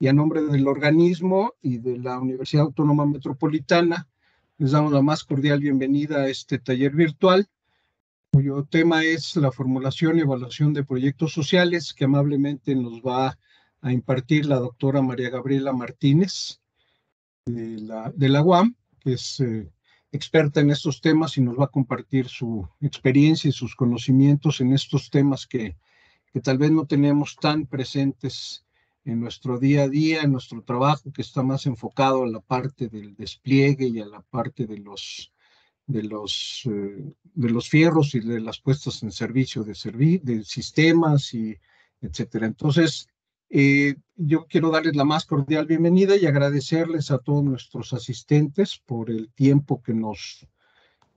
y a nombre del organismo y de la Universidad Autónoma Metropolitana, les damos la más cordial bienvenida a este taller virtual, cuyo tema es la formulación y evaluación de proyectos sociales que amablemente nos va a impartir la doctora María Gabriela Martínez de la, de la UAM, que es eh, experta en estos temas y nos va a compartir su experiencia y sus conocimientos en estos temas que, que tal vez no tenemos tan presentes en nuestro día a día, en nuestro trabajo, que está más enfocado a la parte del despliegue y a la parte de los, de los, eh, de los fierros y de las puestas en servicio de, servi de sistemas y etcétera. Entonces, eh, yo quiero darles la más cordial bienvenida y agradecerles a todos nuestros asistentes por el tiempo que nos,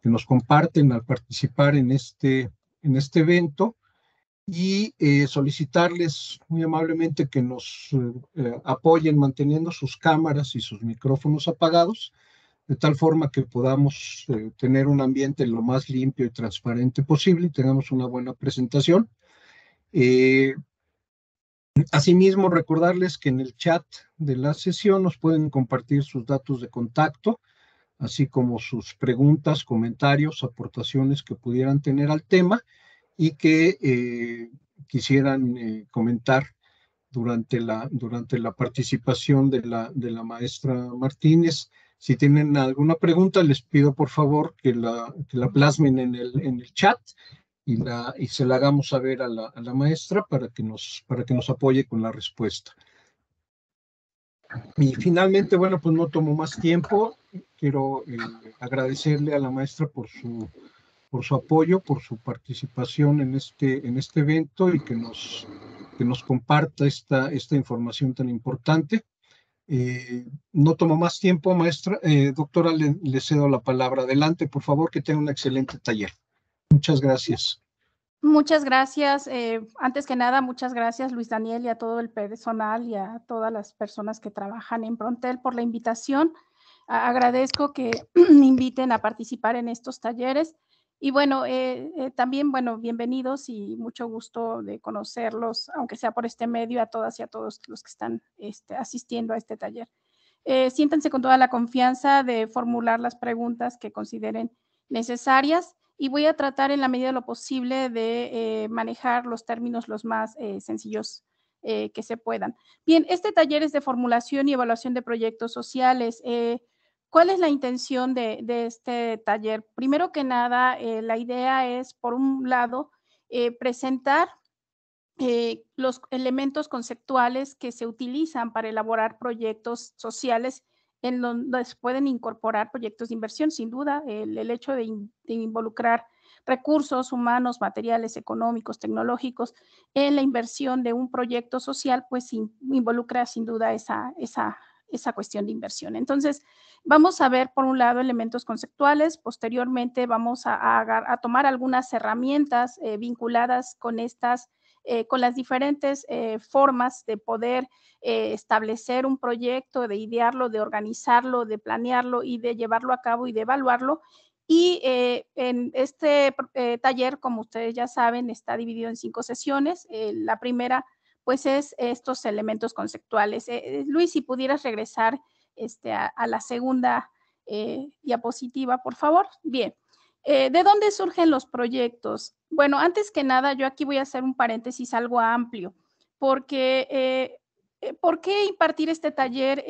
que nos comparten al participar en este, en este evento y eh, solicitarles muy amablemente que nos eh, eh, apoyen manteniendo sus cámaras y sus micrófonos apagados, de tal forma que podamos tener un ambiente lo más limpio y transparente posible y tengamos una buena presentación. asimismo, recordarles que en el chat de la sesión nos pueden compartir sus datos de contacto, así como sus preguntas, comentarios, aportaciones que pudieran tener al tema y que eh, quisieran eh, comentar durante la, durante la participación de la, de la maestra Martínez. Si tienen alguna pregunta, les pido por favor que la, que la plasmen en el, en el chat y, la, y se la hagamos saber a la, a la maestra para que, nos, para que nos apoye con la respuesta. Y finalmente, bueno, pues no tomo más tiempo. Quiero eh, agradecerle a la maestra por su, por su apoyo, por su participación en este, en este evento y que nos, que nos comparta esta, esta información tan importante. Eh, no tomo más tiempo, maestra. Eh, doctora, le, cedo la palabra. Adelante, por favor, que tenga un excelente taller. Muchas gracias. Muchas gracias. Eh, antes que nada, muchas gracias Luis Daniel y a todo el personal y a todas las personas que trabajan en Prontel por la invitación. agradezco que me inviten a participar en estos talleres. Y bueno, eh, eh, también, bueno, bienvenidos y mucho gusto de conocerlos, aunque sea por este medio, a todas y a todos los que están este, asistiendo a este taller. Eh, siéntanse con toda la confianza de formular las preguntas que consideren necesarias y voy a tratar en la medida de lo posible de eh, manejar los términos los más sencillos que se puedan. Bien, este taller es de formulación y evaluación de proyectos sociales. ¿Cuál es la intención de, este taller? Primero que nada, eh, la idea es, por un lado, eh, presentar eh, los elementos conceptuales que se utilizan para elaborar proyectos sociales en donde se pueden incorporar proyectos de inversión, sin duda, el, hecho de, involucrar recursos humanos, materiales económicos, tecnológicos en la inversión de un proyecto social, pues involucra sin duda esa esa cuestión de inversión. Entonces, vamos a ver, por un lado, elementos conceptuales, posteriormente vamos a, tomar algunas herramientas eh, vinculadas con estas. Eh, con las diferentes eh, formas de poder establecer un proyecto, de idearlo, de organizarlo, de planearlo y de llevarlo a cabo y de evaluarlo. Y en este taller, como ustedes ya saben, está dividido en cinco sesiones. la primera pues es estos elementos conceptuales. Eh, eh, Luis, si pudieras regresar este, a, la segunda eh, diapositiva, por favor. Bien, ¿de dónde surgen los proyectos? Bueno, antes que nada, yo aquí voy a hacer un paréntesis algo amplio, porque ¿por qué impartir este taller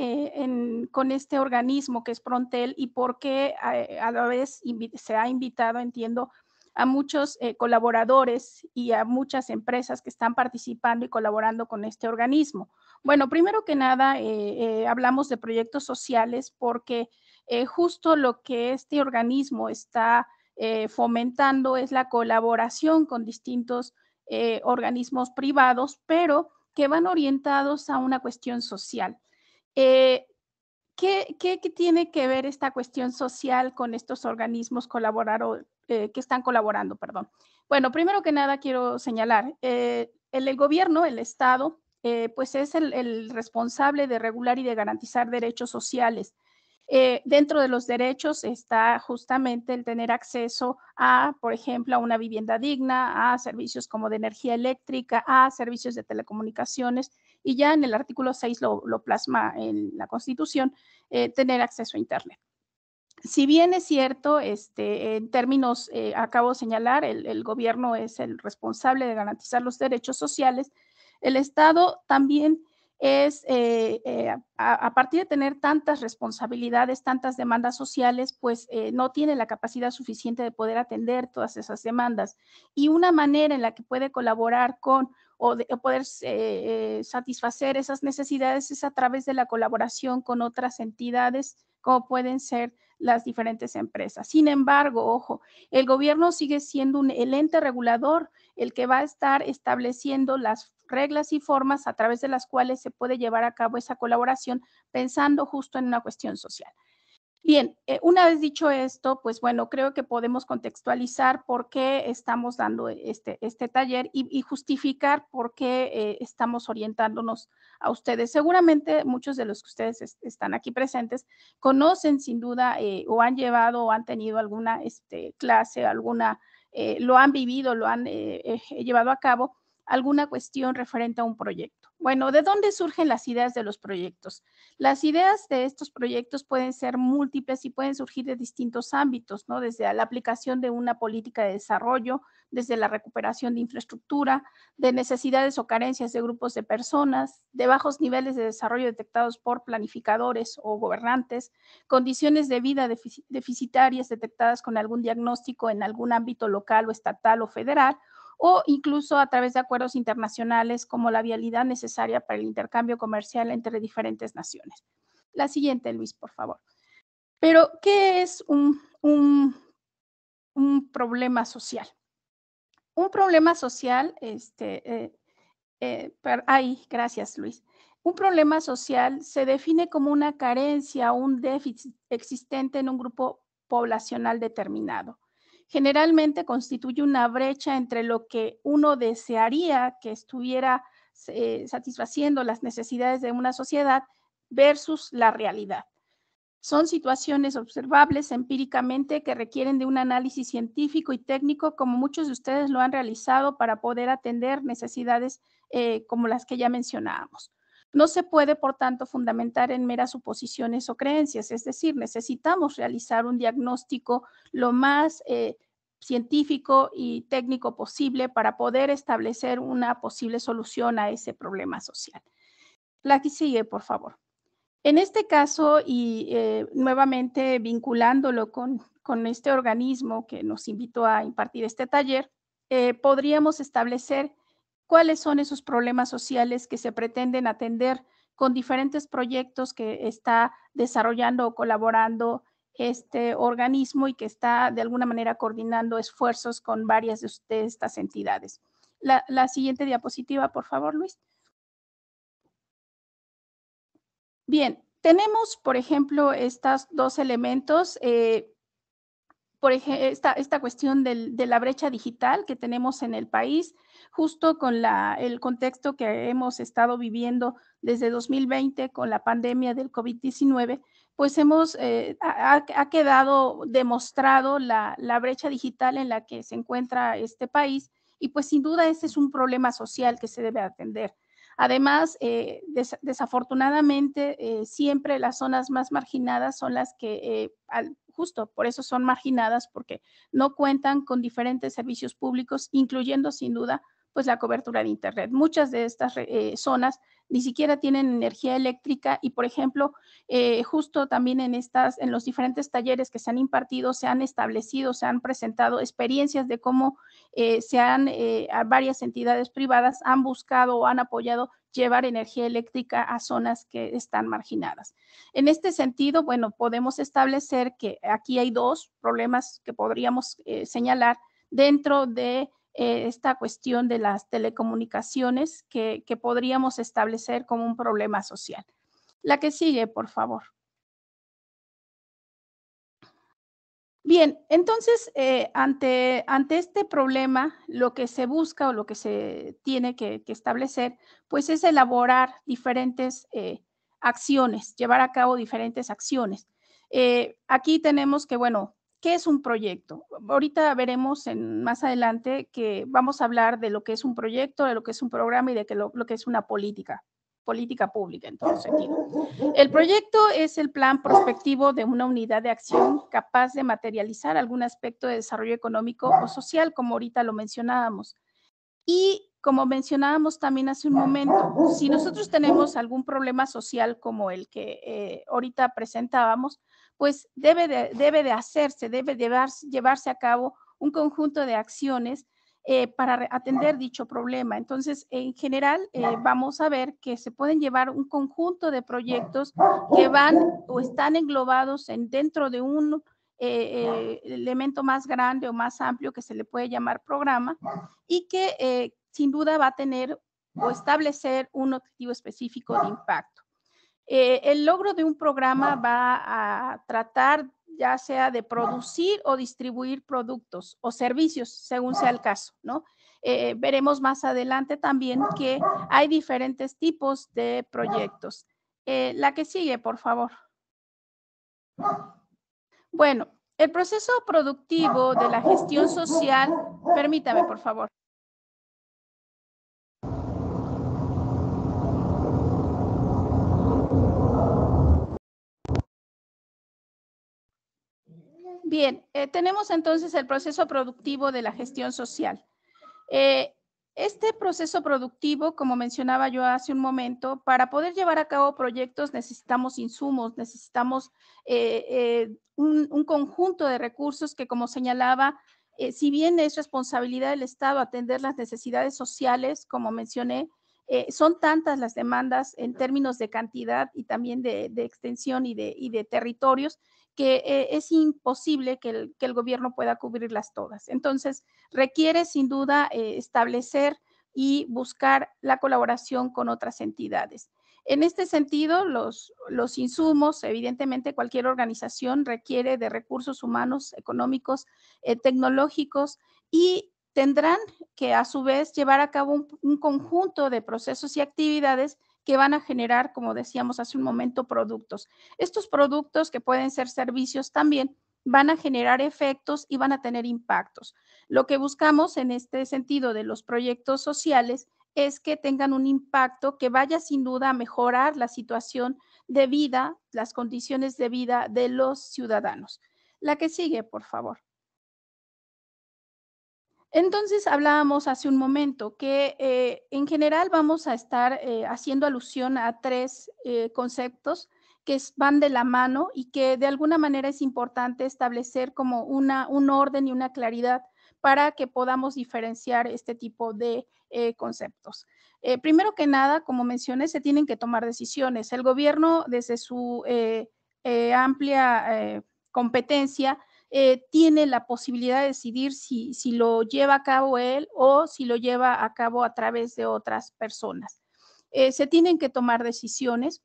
con este organismo que es Prontel y por qué a, a la vez se ha invitado, entiendo, a muchos eh, colaboradores y a muchas empresas que están participando y colaborando con este organismo. Bueno, primero que nada, eh, eh, hablamos de proyectos sociales porque justo lo que este organismo está fomentando es la colaboración con distintos organismos privados, pero que van orientados a una cuestión social. ¿qué, tiene que ver esta cuestión social con estos organismos colaboradores? Eh, que están colaborando, perdón. Bueno, primero que nada quiero señalar, eh, el, gobierno, el Estado, eh, pues es el, responsable de regular y de garantizar derechos sociales. dentro de los derechos está justamente el tener acceso a, por ejemplo, a una vivienda digna, a servicios como de energía eléctrica, a servicios de telecomunicaciones y ya en el artículo 6 lo plasma en la Constitución, tener acceso a Internet si bien es cierto, este, en términos, eh, acabo de señalar, el, gobierno es el responsable de garantizar los derechos sociales, el Estado también es, eh, eh, a, partir de tener tantas responsabilidades, tantas demandas sociales, pues no tiene la capacidad suficiente de poder atender todas esas demandas. Y una manera en la que puede colaborar con o, poder eh, eh, satisfacer esas necesidades es a través de la colaboración con otras entidades como pueden ser las diferentes empresas. Sin embargo, ojo, el gobierno sigue siendo el ente regulador, el que va a estar estableciendo las reglas y formas a través de las cuales se puede llevar a cabo esa colaboración pensando justo en una cuestión social. Bien, eh, una vez dicho esto, pues bueno, creo que podemos contextualizar por qué estamos dando este, este taller y, justificar por qué eh, estamos orientándonos a ustedes. Seguramente muchos de los que ustedes están aquí presentes conocen sin duda eh, o han llevado o han tenido alguna este, clase, alguna, lo han vivido, lo han llevado a cabo alguna cuestión referente a un proyecto. Bueno, ¿de dónde surgen las ideas de los proyectos? Las ideas de estos proyectos pueden ser múltiples y pueden surgir de distintos ámbitos, ¿no? Desde la aplicación de una política de desarrollo, desde la recuperación de infraestructura, de necesidades o carencias de grupos de personas, de bajos niveles de desarrollo detectados por planificadores o gobernantes, condiciones de vida deficitarias detectadas con algún diagnóstico en algún ámbito local o estatal o federal, o incluso a través de acuerdos internacionales como la vialidad necesaria para el intercambio comercial entre diferentes naciones. La siguiente, Luis, por favor. Pero, ¿qué es un, un, problema social? Un problema social, este, eh, eh, ay, gracias, Luis. Un problema social se define como una carencia o un déficit existente en un grupo poblacional determinado generalmente constituye una brecha entre lo que uno desearía que estuviera eh, satisfaciendo las necesidades de una sociedad versus la realidad. Son situaciones observables empíricamente que requieren de un análisis científico y técnico, como muchos de ustedes lo han realizado para poder atender necesidades eh, como las que ya mencionábamos. No se puede, por tanto, fundamentar en meras suposiciones o creencias, es decir, necesitamos realizar un diagnóstico lo más eh, científico y técnico posible para poder establecer una posible solución a ese problema social. La que sigue, por favor. En este caso, y eh, nuevamente vinculándolo con, este organismo que nos invitó a impartir este taller, eh, podríamos establecer cuáles son esos problemas sociales que se pretenden atender con diferentes proyectos que está desarrollando o colaborando este organismo y que está de alguna manera coordinando esfuerzos con varias de, estas entidades. La, siguiente diapositiva, por favor, Luis. Bien, tenemos, por ejemplo, estos dos elementos. Eh, por esta, cuestión de la brecha digital que tenemos en el país, justo con el contexto que hemos estado viviendo desde 2020 con la pandemia del COVID-19, pues hemos, eh, ha, quedado demostrado la, la brecha digital en la que se encuentra este país y pues sin duda ese es un problema social que se debe atender. Además, eh, desafortunadamente, eh, siempre las zonas más marginadas son las que, eh, justo por eso son marginadas, porque no cuentan con diferentes servicios públicos, incluyendo sin duda pues la cobertura de Internet. Muchas de estas eh, eh, zonas ni siquiera tienen energía eléctrica y, por ejemplo, eh, justo también en, estas, en los diferentes talleres que se han impartido, se han establecido, se han presentado experiencias de cómo se han, varias entidades privadas han buscado o han apoyado llevar energía eléctrica a zonas que están marginadas. En este sentido, bueno, podemos establecer que aquí hay dos problemas que podríamos señalar dentro de eh, esta cuestión de las telecomunicaciones que, podríamos establecer como un problema social. La que sigue, por favor. Bien, entonces, eh, ante, ante, este problema, lo que se busca o lo que se tiene que, establecer, pues es elaborar diferentes eh, acciones, llevar a cabo diferentes acciones. aquí tenemos que, bueno, ¿Qué es un proyecto? Ahorita veremos en, más adelante que vamos a hablar de lo que es un proyecto, de lo que es un programa y de que lo, que es una política, política pública en todo sentido. El proyecto es el plan prospectivo de una unidad de acción capaz de materializar algún aspecto de desarrollo económico o social, como ahorita lo mencionábamos. Y como mencionábamos también hace un momento, si nosotros tenemos algún problema social como el que eh, ahorita presentábamos, pues debe de, debe de hacerse, debe de llevarse a cabo un conjunto de acciones eh, para atender dicho problema. Entonces, en general, eh, vamos a ver que se pueden llevar un conjunto de proyectos que van o están englobados en, dentro de un eh, elemento más grande o más amplio que se le puede llamar programa y que sin duda va a tener o establecer un objetivo específico de impacto. Eh, el logro de un programa ah. va a tratar ya sea de ah. producir o distribuir productos o servicios, según sea ah. el caso, ¿no? Eh, veremos más adelante también que hay diferentes tipos de proyectos. Eh, la que sigue, por favor. Bueno, el proceso productivo de la gestión social, permítame, por favor. Bien, eh, tenemos entonces el proceso productivo de la gestión social. Eh, este proceso productivo, como mencionaba yo hace un momento, para poder llevar a cabo proyectos necesitamos insumos, necesitamos eh, un, conjunto de recursos que, como señalaba, si bien es responsabilidad del Estado atender las necesidades sociales, como mencioné, son tantas las demandas en términos de cantidad y también de, extensión y de territorios que eh, es imposible que el, gobierno pueda cubrirlas todas. Entonces, requiere sin duda eh, establecer y buscar la colaboración con otras entidades. En este sentido, los, insumos, evidentemente cualquier organización requiere de recursos humanos, económicos, eh, tecnológicos y tendrán que a su vez llevar a cabo un conjunto de procesos y actividades que van a generar, como decíamos hace un momento, productos. Estos productos, que pueden ser servicios también, van a generar efectos y van a tener impactos. Lo que buscamos en este sentido de los proyectos sociales es que tengan un impacto que vaya sin duda a mejorar la situación de vida, las condiciones de vida de los ciudadanos. La que sigue, por favor. Entonces hablábamos hace un momento que eh, en general vamos a estar eh, haciendo alusión a tres eh, conceptos que van de la mano y que de alguna manera es importante establecer como una, un orden y una claridad para que podamos diferenciar este tipo de conceptos. primero que nada, como mencioné, se tienen que tomar decisiones. El gobierno, desde su amplia competencia, eh, tiene la posibilidad de decidir si, lo lleva a cabo él o si lo lleva a cabo a través de otras personas. Eh, se tienen que tomar decisiones.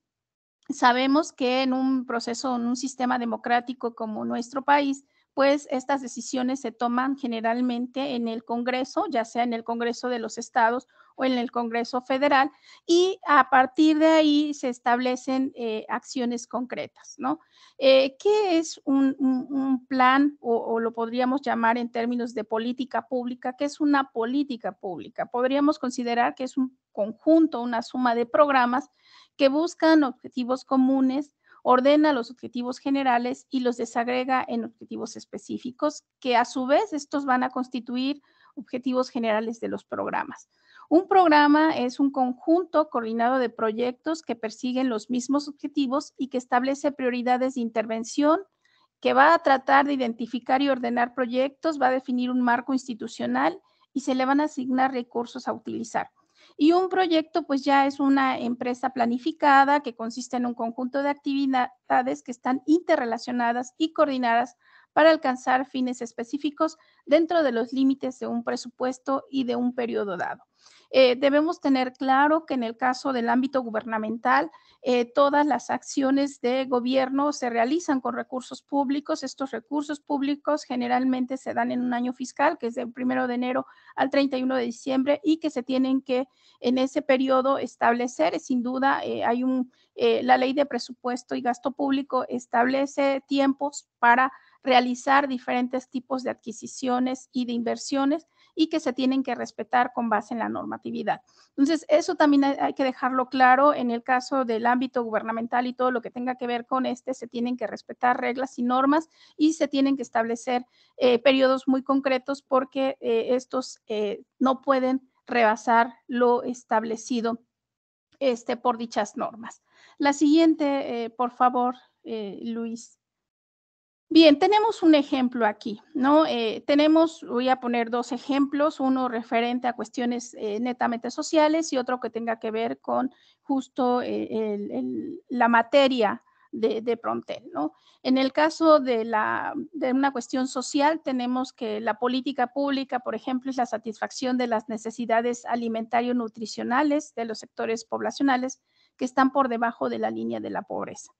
Sabemos que en un proceso, en un sistema democrático como nuestro país, pues estas decisiones se toman generalmente en el Congreso, ya sea en el Congreso de los Estados o en el Congreso Federal, y a partir de ahí se establecen eh, acciones concretas, ¿no? Eh, ¿Qué es un, plan o, o, lo podríamos llamar en términos de política pública? ¿Qué es una política pública? Podríamos considerar que es un conjunto, una suma de programas que buscan objetivos comunes ordena los objetivos generales y los desagrega en objetivos específicos, que a su vez estos van a constituir objetivos generales de los programas. Un programa es un conjunto coordinado de proyectos que persiguen los mismos objetivos y que establece prioridades de intervención, que va a tratar de identificar y ordenar proyectos, va a definir un marco institucional y se le van a asignar recursos a utilizar. Y un proyecto, pues ya es una empresa planificada que consiste en un conjunto de actividades que están interrelacionadas y coordinadas para alcanzar fines específicos dentro de los límites de un presupuesto y de un periodo dado. Eh, debemos tener claro que en el caso del ámbito gubernamental, eh, todas las acciones de gobierno se realizan con recursos públicos. Estos recursos públicos generalmente se dan en un año fiscal, que es del 1 de enero al 31 de diciembre, y que se tienen que en ese periodo establecer. Sin duda, eh, hay un, la ley de presupuesto y gasto público establece tiempos para realizar diferentes tipos de adquisiciones y de inversiones y que se tienen que respetar con base en la normatividad. Entonces, eso también hay que dejarlo claro en el caso del ámbito gubernamental y todo lo que tenga que ver con este, se tienen que respetar reglas y normas y se tienen que establecer eh, periodos muy concretos porque eh, estos eh, no pueden rebasar lo establecido este, por dichas normas. La siguiente, por favor, Luis. Bien, tenemos un ejemplo aquí, ¿no? Eh, tenemos, voy a poner dos ejemplos, uno referente a cuestiones eh, netamente sociales y otro que tenga que ver con justo eh, la materia de, de, Prontel, ¿no? En el caso de, de una cuestión social, tenemos que la política pública, por ejemplo, es la satisfacción de las necesidades alimentario-nutricionales de los sectores poblacionales que están por debajo de la línea de la pobreza.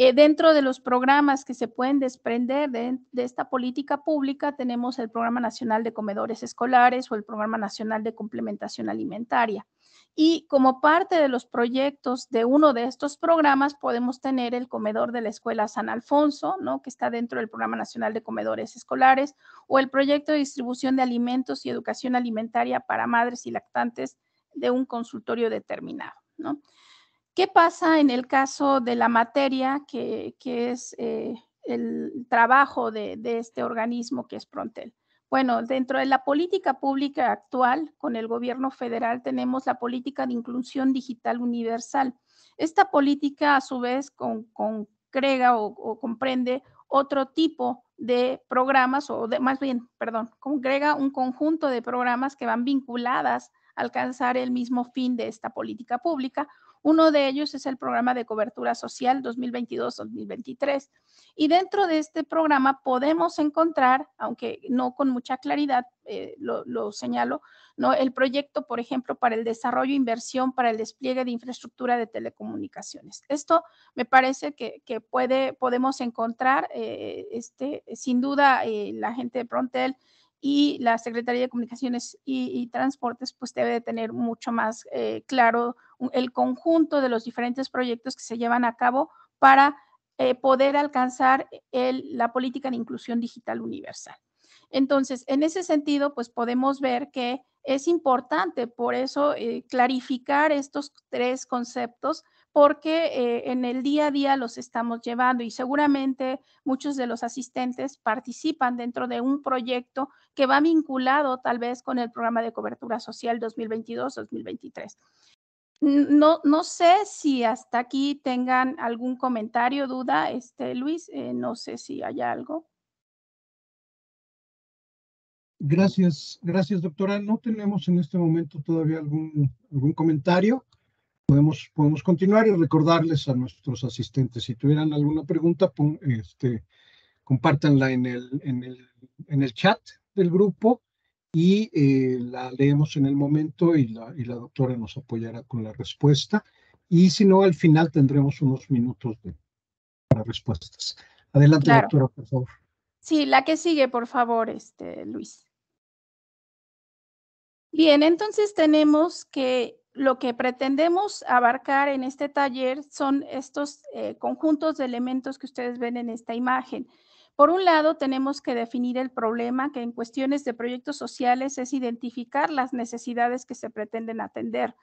Eh, dentro de los programas que se pueden desprender de, de, esta política pública, tenemos el Programa Nacional de Comedores Escolares o el Programa Nacional de Complementación Alimentaria. Y como parte de los proyectos de uno de estos programas, podemos tener el comedor de la Escuela San Alfonso, ¿no? que está dentro del Programa Nacional de Comedores Escolares, o el proyecto de distribución de alimentos y educación alimentaria para madres y lactantes de un consultorio determinado. ¿no? ¿Qué pasa en el caso de la materia, que, es eh, el trabajo de, este organismo que es Prontel? Bueno, dentro de la política pública actual con el gobierno federal tenemos la política de inclusión digital universal. Esta política a su vez congrega o, comprende otro tipo de programas, o de, más bien, perdón, congrega un conjunto de programas que van vinculadas a alcanzar el mismo fin de esta política pública uno de ellos es el programa de cobertura social 2022-2023. Y dentro de este programa podemos encontrar, aunque no con mucha claridad, eh, lo, señalo, ¿no? el proyecto, por ejemplo, para el desarrollo e inversión para el despliegue de infraestructura de telecomunicaciones. Esto me parece que, puede, podemos encontrar, eh, este, sin duda, eh, la gente de Prontel y la Secretaría de Comunicaciones y, Transportes pues debe de tener mucho más eh, claro el conjunto de los diferentes proyectos que se llevan a cabo para eh, poder alcanzar la política de inclusión digital universal. Entonces, en ese sentido, pues podemos ver que es importante, por eso, eh, clarificar estos tres conceptos porque eh, en el día a día los estamos llevando y seguramente muchos de los asistentes participan dentro de un proyecto que va vinculado tal vez con el programa de cobertura social 2022-2023. No, no sé si hasta aquí tengan algún comentario, duda, este, Luis, eh, no sé si hay algo. Gracias, gracias doctora. No tenemos en este momento todavía algún, algún comentario podemos, podemos continuar y recordarles a nuestros asistentes, si tuvieran alguna pregunta, este, compártanla en el, en, el, en el chat del grupo y eh, la leemos en el momento y la, y la doctora nos apoyará con la respuesta. Y si no, al final tendremos unos minutos de, para respuestas. Adelante, doctora, por favor. Sí, la que sigue, por favor, este, Luis. Bien, entonces tenemos que lo que pretendemos abarcar en este taller son estos eh, conjuntos de elementos que ustedes ven en esta imagen. Por un lado, tenemos que definir el problema que en cuestiones de proyectos sociales es identificar las necesidades que se pretenden atender.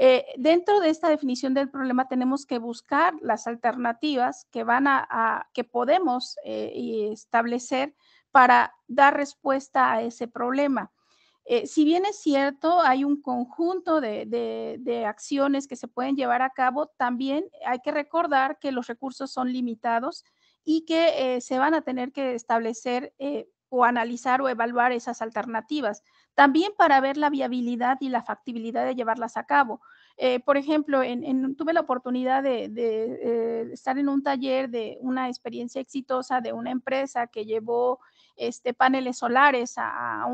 Eh, dentro de esta definición del problema tenemos que buscar las alternativas que, van a, que podemos eh, establecer para dar respuesta a ese problema. Eh, si bien es cierto, hay un conjunto de, acciones que se pueden llevar a cabo, también hay que recordar que los recursos son limitados y que eh, se van a tener que establecer eh, o analizar o evaluar esas alternativas, también para ver la viabilidad y la factibilidad de llevarlas a cabo. Eh, por ejemplo, en, tuve la oportunidad de, eh, estar en un taller de una experiencia exitosa de una empresa que llevó este, paneles solares a,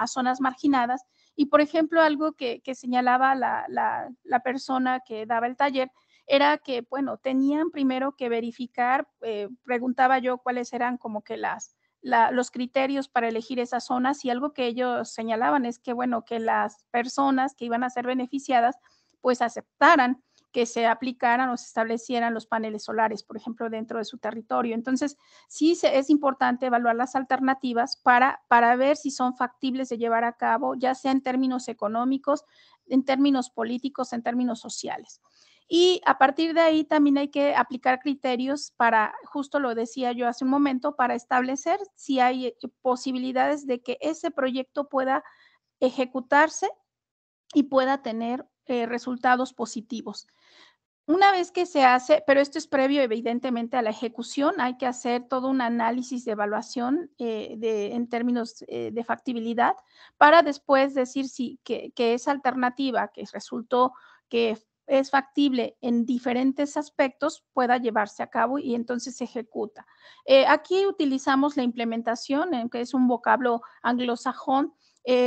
a, zonas marginadas. Y, por ejemplo, algo que, señalaba la, persona que daba el taller era que, bueno, tenían primero que verificar, eh, preguntaba yo cuáles eran como que las, los criterios para elegir esas zonas y algo que ellos señalaban es que, bueno, que las personas que iban a ser beneficiadas pues aceptaran que se aplicaran o se establecieran los paneles solares, por ejemplo, dentro de su territorio. Entonces, sí es importante evaluar las alternativas para, para ver si son factibles de llevar a cabo, ya sea en términos económicos, en términos políticos, en términos sociales. Y a partir de ahí también hay que aplicar criterios para, justo lo decía yo hace un momento, para establecer si hay posibilidades de que ese proyecto pueda ejecutarse y pueda tener eh, resultados positivos. Una vez que se hace, pero esto es previo evidentemente a la ejecución, hay que hacer todo un análisis de evaluación eh, en términos eh, de factibilidad para después decir si que, es alternativa, que resultó que es factible en diferentes aspectos, pueda llevarse a cabo y entonces se ejecuta. aquí utilizamos la implementación, que es un vocablo anglosajón,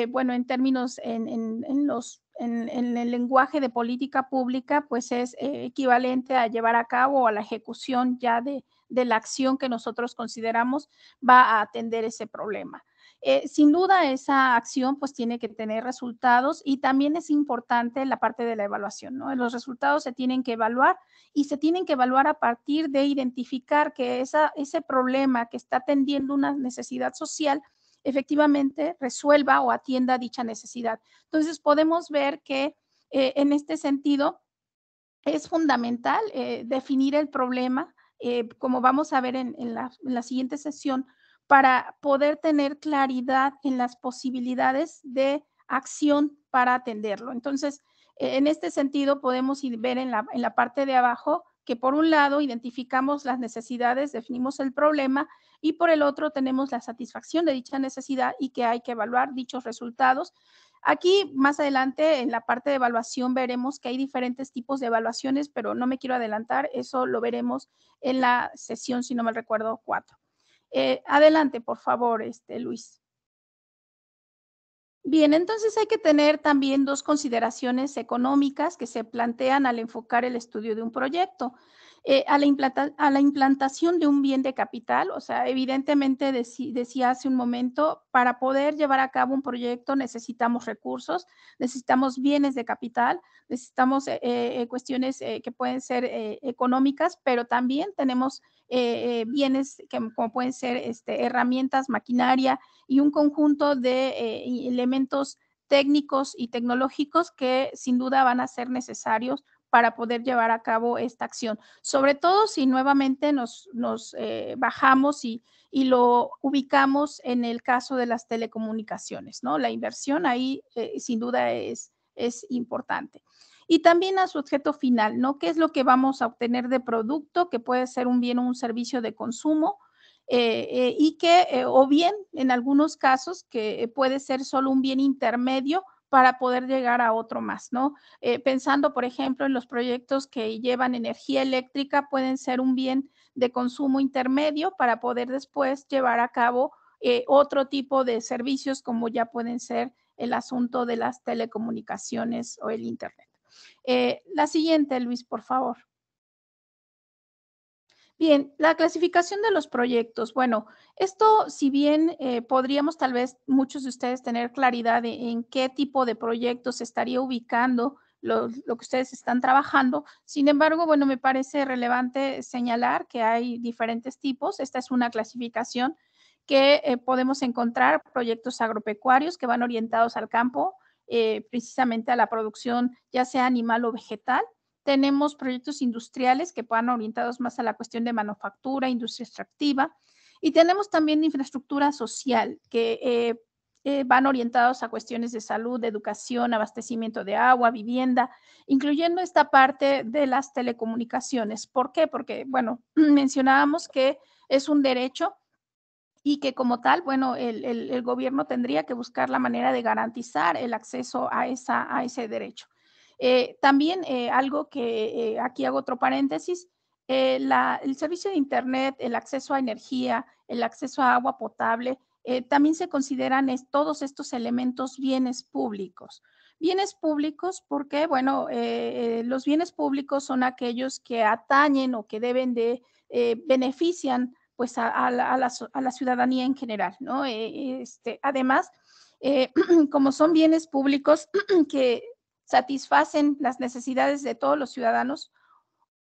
bueno, en términos en, en, los en, el lenguaje de política pública, pues es eh, equivalente a llevar a cabo o a la ejecución ya de, la acción que nosotros consideramos va a atender ese problema. Eh, sin duda, esa acción pues tiene que tener resultados y también es importante la parte de la evaluación, ¿no? Los resultados se tienen que evaluar y se tienen que evaluar a partir de identificar que ese problema que está atendiendo una necesidad social, efectivamente resuelva o atienda dicha necesidad. Entonces, podemos ver que eh, en este sentido es fundamental eh, definir el problema, eh, como vamos a ver en, la, siguiente sesión, para poder tener claridad en las posibilidades de acción para atenderlo. Entonces, e-, en este sentido, podemos ver en la parte de abajo que por un lado identificamos las necesidades, definimos el problema y por el otro tenemos la satisfacción de dicha necesidad y que hay que evaluar dichos resultados. Aquí más adelante en la parte de evaluación veremos que hay diferentes tipos de evaluaciones, pero no me quiero adelantar, eso lo veremos en la sesión, si no me recuerdo, cuatro eh, adelante, por favor, este, Luis. Bien, entonces hay que tener también dos consideraciones económicas que se plantean al enfocar el estudio de un proyecto. Eh, a, la implantación de un bien de capital, o sea, evidentemente decía hace un momento, para poder llevar a cabo un proyecto necesitamos recursos, necesitamos bienes de capital, necesitamos eh, eh, cuestiones que pueden ser económicas, pero también tenemos bienes que, como pueden ser este, herramientas, maquinaria y un conjunto de elementos técnicos y tecnológicos que sin duda van a ser necesarios para poder llevar a cabo esta acción. Sobre todo si nuevamente nos, eh, bajamos y, lo ubicamos en el caso de las telecomunicaciones, ¿no? La inversión ahí eh, sin duda es, importante. Y también a su objeto final, ¿no? ¿Qué es lo que vamos a obtener de producto, que puede ser un bien o un servicio de consumo? Eh, y que, o bien en algunos casos, que puede ser solo un bien intermedio para poder llegar a otro más, ¿no? Eh, pensando, por ejemplo, en los proyectos que llevan energía eléctrica, pueden ser un bien de consumo intermedio para poder después llevar a cabo eh, otro tipo de servicios como ya pueden ser el asunto de las telecomunicaciones o el Internet. Eh, la siguiente, Luis, por favor. Bien, la clasificación de los proyectos. Bueno, esto si bien eh, podríamos tal vez muchos de ustedes tener claridad en qué tipo de proyectos se estaría ubicando lo, que ustedes están trabajando. Sin embargo, bueno, me parece relevante señalar que hay diferentes tipos. Esta es una clasificación que eh, podemos encontrar proyectos agropecuarios que van orientados al campo, eh, precisamente a la producción ya sea animal o vegetal tenemos proyectos industriales que van orientados más a la cuestión de manufactura, industria extractiva. Y tenemos también infraestructura social que eh, eh, van orientados a cuestiones de salud, de educación, abastecimiento de agua, vivienda, incluyendo esta parte de las telecomunicaciones. ¿Por qué? Porque, bueno, mencionábamos que es un derecho y que como tal, bueno, el, el gobierno tendría que buscar la manera de garantizar el acceso a, esa, a ese derecho. Eh, también eh, algo que eh, aquí hago otro paréntesis, el servicio de Internet, el acceso a energía, el acceso a agua potable, también se consideran todos estos elementos bienes públicos. Bienes públicos porque, bueno, los bienes públicos son aquellos que atañen o que deben de, benefician pues a, la, ciudadanía en general, ¿no? este, además, como son bienes públicos que satisfacen las necesidades de todos los ciudadanos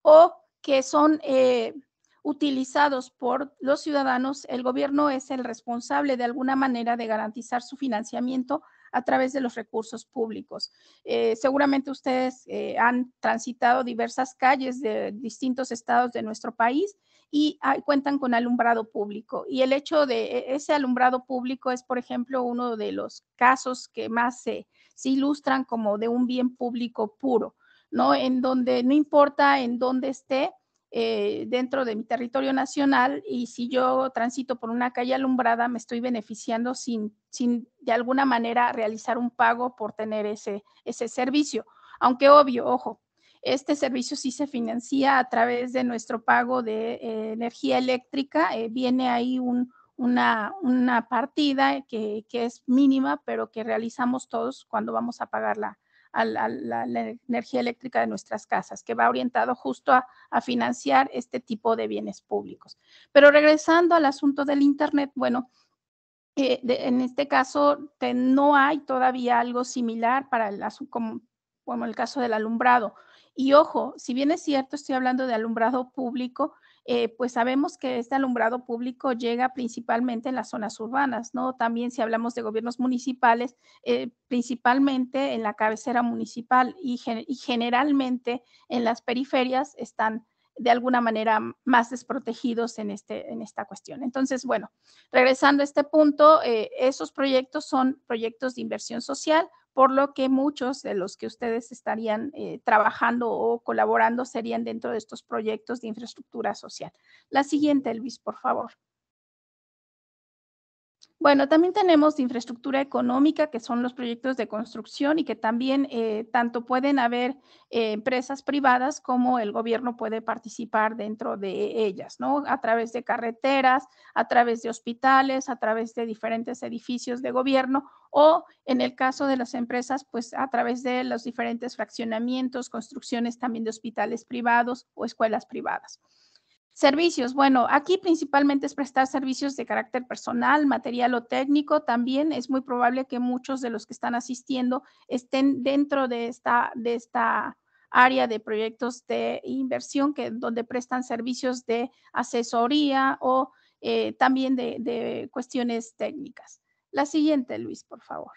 o que son eh, utilizados por los ciudadanos, el gobierno es el responsable de alguna manera de garantizar su financiamiento a través de los recursos públicos. Eh, seguramente ustedes eh, han transitado diversas calles de distintos estados de nuestro país y cuentan con alumbrado público. Y el hecho de e-, ese alumbrado público es, por ejemplo, uno de los casos que más se se ilustran como de un bien público puro, ¿no? En donde no importa en dónde esté eh, dentro de mi territorio nacional y si yo transito por una calle alumbrada, me estoy beneficiando sin, sin de alguna manera realizar un pago por tener ese, ese servicio. Aunque obvio, ojo, este servicio sí se financia a través de nuestro pago de eh, energía eléctrica. Eh, viene ahí un, una, una partida que, es mínima, pero que realizamos todos cuando vamos a pagar la, e-, energía eléctrica de nuestras casas, que va orientado justo a, financiar este tipo de bienes públicos. Pero regresando al asunto del Internet, bueno, eh, en este caso no hay todavía algo similar para como, el caso del alumbrado. Y ojo, si bien es cierto, estoy hablando de alumbrado público, eh, pues sabemos que este alumbrado público llega principalmente en las zonas urbanas, ¿no? También si hablamos de gobiernos municipales, eh, principalmente en la cabecera municipal y, y generalmente en las periferias están de alguna manera más desprotegidos en, este, en esta cuestión. Entonces, bueno, regresando a este punto, eh, esos proyectos son proyectos de inversión social, por lo que muchos de los que ustedes estarían eh, trabajando o colaborando serían dentro de estos proyectos de infraestructura social. La siguiente, Luis, por favor. Bueno, también tenemos infraestructura económica, que son los proyectos de construcción y que también eh, tanto pueden haber eh, empresas privadas como el gobierno puede participar dentro de ellas, ¿no? A través de carreteras, a través de hospitales, a través de diferentes edificios de gobierno o en el caso de las empresas, pues a través de los diferentes fraccionamientos, construcciones también de hospitales privados o escuelas privadas. Servicios. Bueno, aquí principalmente es prestar servicios de carácter personal, material o técnico. También es muy probable que muchos de los que están asistiendo estén dentro de esta, de esta área de proyectos de inversión que, donde prestan servicios de asesoría o eh, también de cuestiones técnicas. La siguiente, Luis, por favor.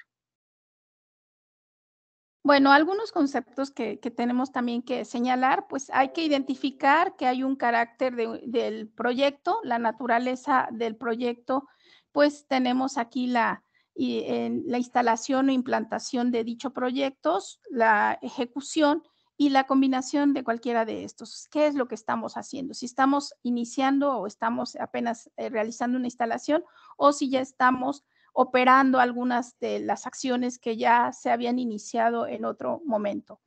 Bueno, algunos conceptos que, tenemos también que señalar, pues hay que identificar que hay un carácter del proyecto, la naturaleza del proyecto, pues tenemos aquí la, y, en, la instalación o implantación de dicho proyectos, la ejecución y la combinación de cualquiera de estos. ¿Qué es lo que estamos haciendo? Si estamos iniciando o estamos apenas eh, realizando una instalación o si ya estamos operando algunas de las acciones que ya se habían iniciado en otro momento.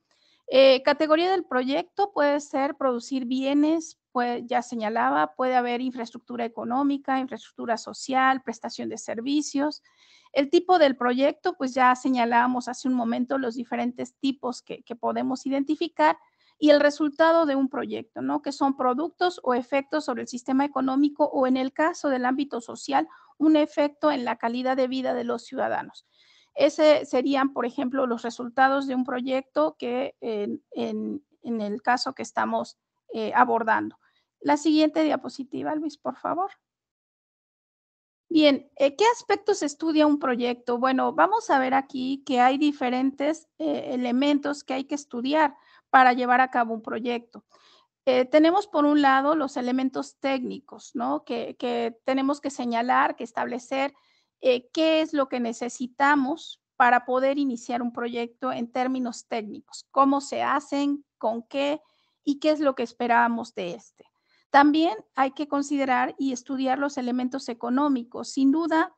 Eh, categoría del proyecto puede ser producir bienes, ya señalaba, puede haber infraestructura económica, infraestructura social, prestación de servicios. El tipo del proyecto, pues ya señalábamos hace un momento los diferentes tipos que podemos identificar y el resultado de un proyecto, ¿no? Que son productos o efectos sobre el sistema económico o en el caso del ámbito social, un efecto en la calidad de vida de los ciudadanos. Ese serían, por ejemplo, los resultados de un proyecto que en, el caso que estamos eh, abordando. La siguiente diapositiva, Luis, por favor. Bien, eh, ¿qué aspectos estudia un proyecto? Bueno, vamos a ver aquí que hay diferentes eh, elementos que hay que estudiar para llevar a cabo un proyecto. Eh, tenemos por un lado los elementos técnicos, ¿no? Que, tenemos que señalar, que establecer eh, qué es lo que necesitamos para poder iniciar un proyecto en términos técnicos, cómo se hacen, con qué y qué es lo que esperábamos de este. También hay que considerar y estudiar los elementos económicos. Sin duda,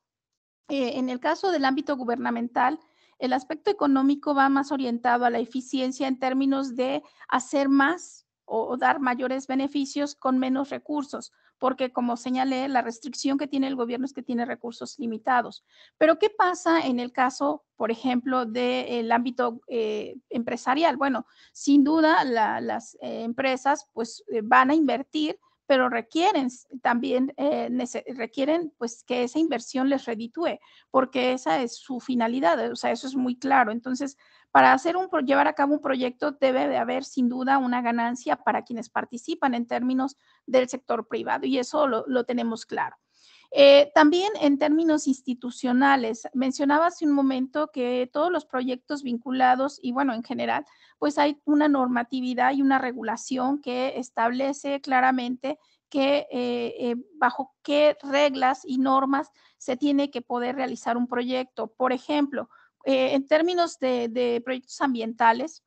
eh, en el caso del ámbito gubernamental, el aspecto económico va más orientado a la eficiencia en términos de hacer más o, dar mayores beneficios con menos recursos porque como señalé, la restricción que tiene el gobierno es que tiene recursos limitados. Pero ¿qué pasa en el caso, por ejemplo, del ámbito eh, empresarial? Bueno, sin duda las eh, empresas pues eh, van a invertir pero requieren también, eh, requieren pues que esa inversión les reditúe, porque esa es su finalidad, o sea, eso es muy claro. Entonces, para hacer un, llevar a cabo un proyecto debe de haber sin duda una ganancia para quienes participan en términos del sector privado y eso lo tenemos claro. Eh, también en términos institucionales, mencionaba hace un momento que todos los proyectos vinculados y bueno, en general, pues hay una normatividad y una regulación que establece claramente que eh, eh, bajo qué reglas y normas se tiene que poder realizar un proyecto. Por ejemplo, en términos de, de proyectos ambientales,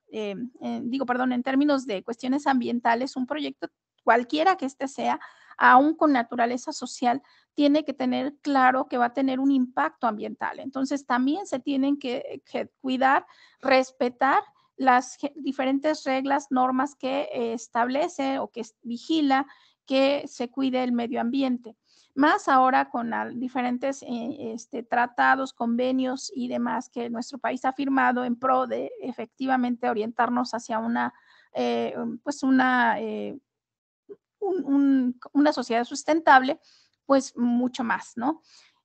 digo, perdón, en términos de cuestiones ambientales, un proyecto cualquiera que éste sea, aún con naturaleza social, tiene que tener claro que va a tener un impacto ambiental. Entonces, también se tienen que, cuidar, respetar las diferentes reglas, normas que eh, establece o que vigila que se cuide el medio ambiente. Más ahora con diferentes eh, este, tratados, convenios y demás que nuestro país ha firmado en pro de efectivamente orientarnos hacia una, eh, pues una una sociedad sustentable, pues mucho más, ¿no?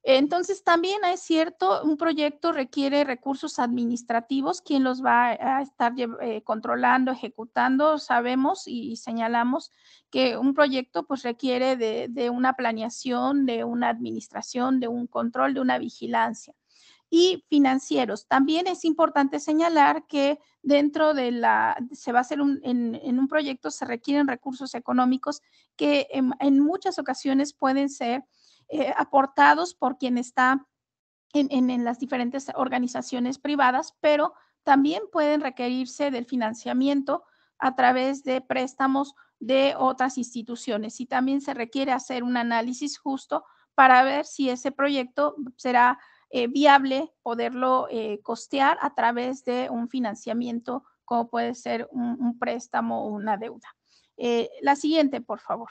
Entonces, también es cierto, un proyecto requiere recursos administrativos, quien los va a estar eh, controlando, ejecutando, sabemos y, señalamos que un proyecto pues requiere de una planeación, de una administración, de un control, de una vigilancia y financieros. También es importante señalar que dentro de la, se va a hacer un, en, un proyecto, se requieren recursos económicos que en, muchas ocasiones pueden ser eh, aportados por quien está en, en las diferentes organizaciones privadas, pero también pueden requerirse del financiamiento a través de préstamos de otras instituciones y también se requiere hacer un análisis justo para ver si ese proyecto será eh, viable poderlo eh, costear a través de un financiamiento como puede ser un, préstamo o una deuda. Eh, la siguiente, por favor.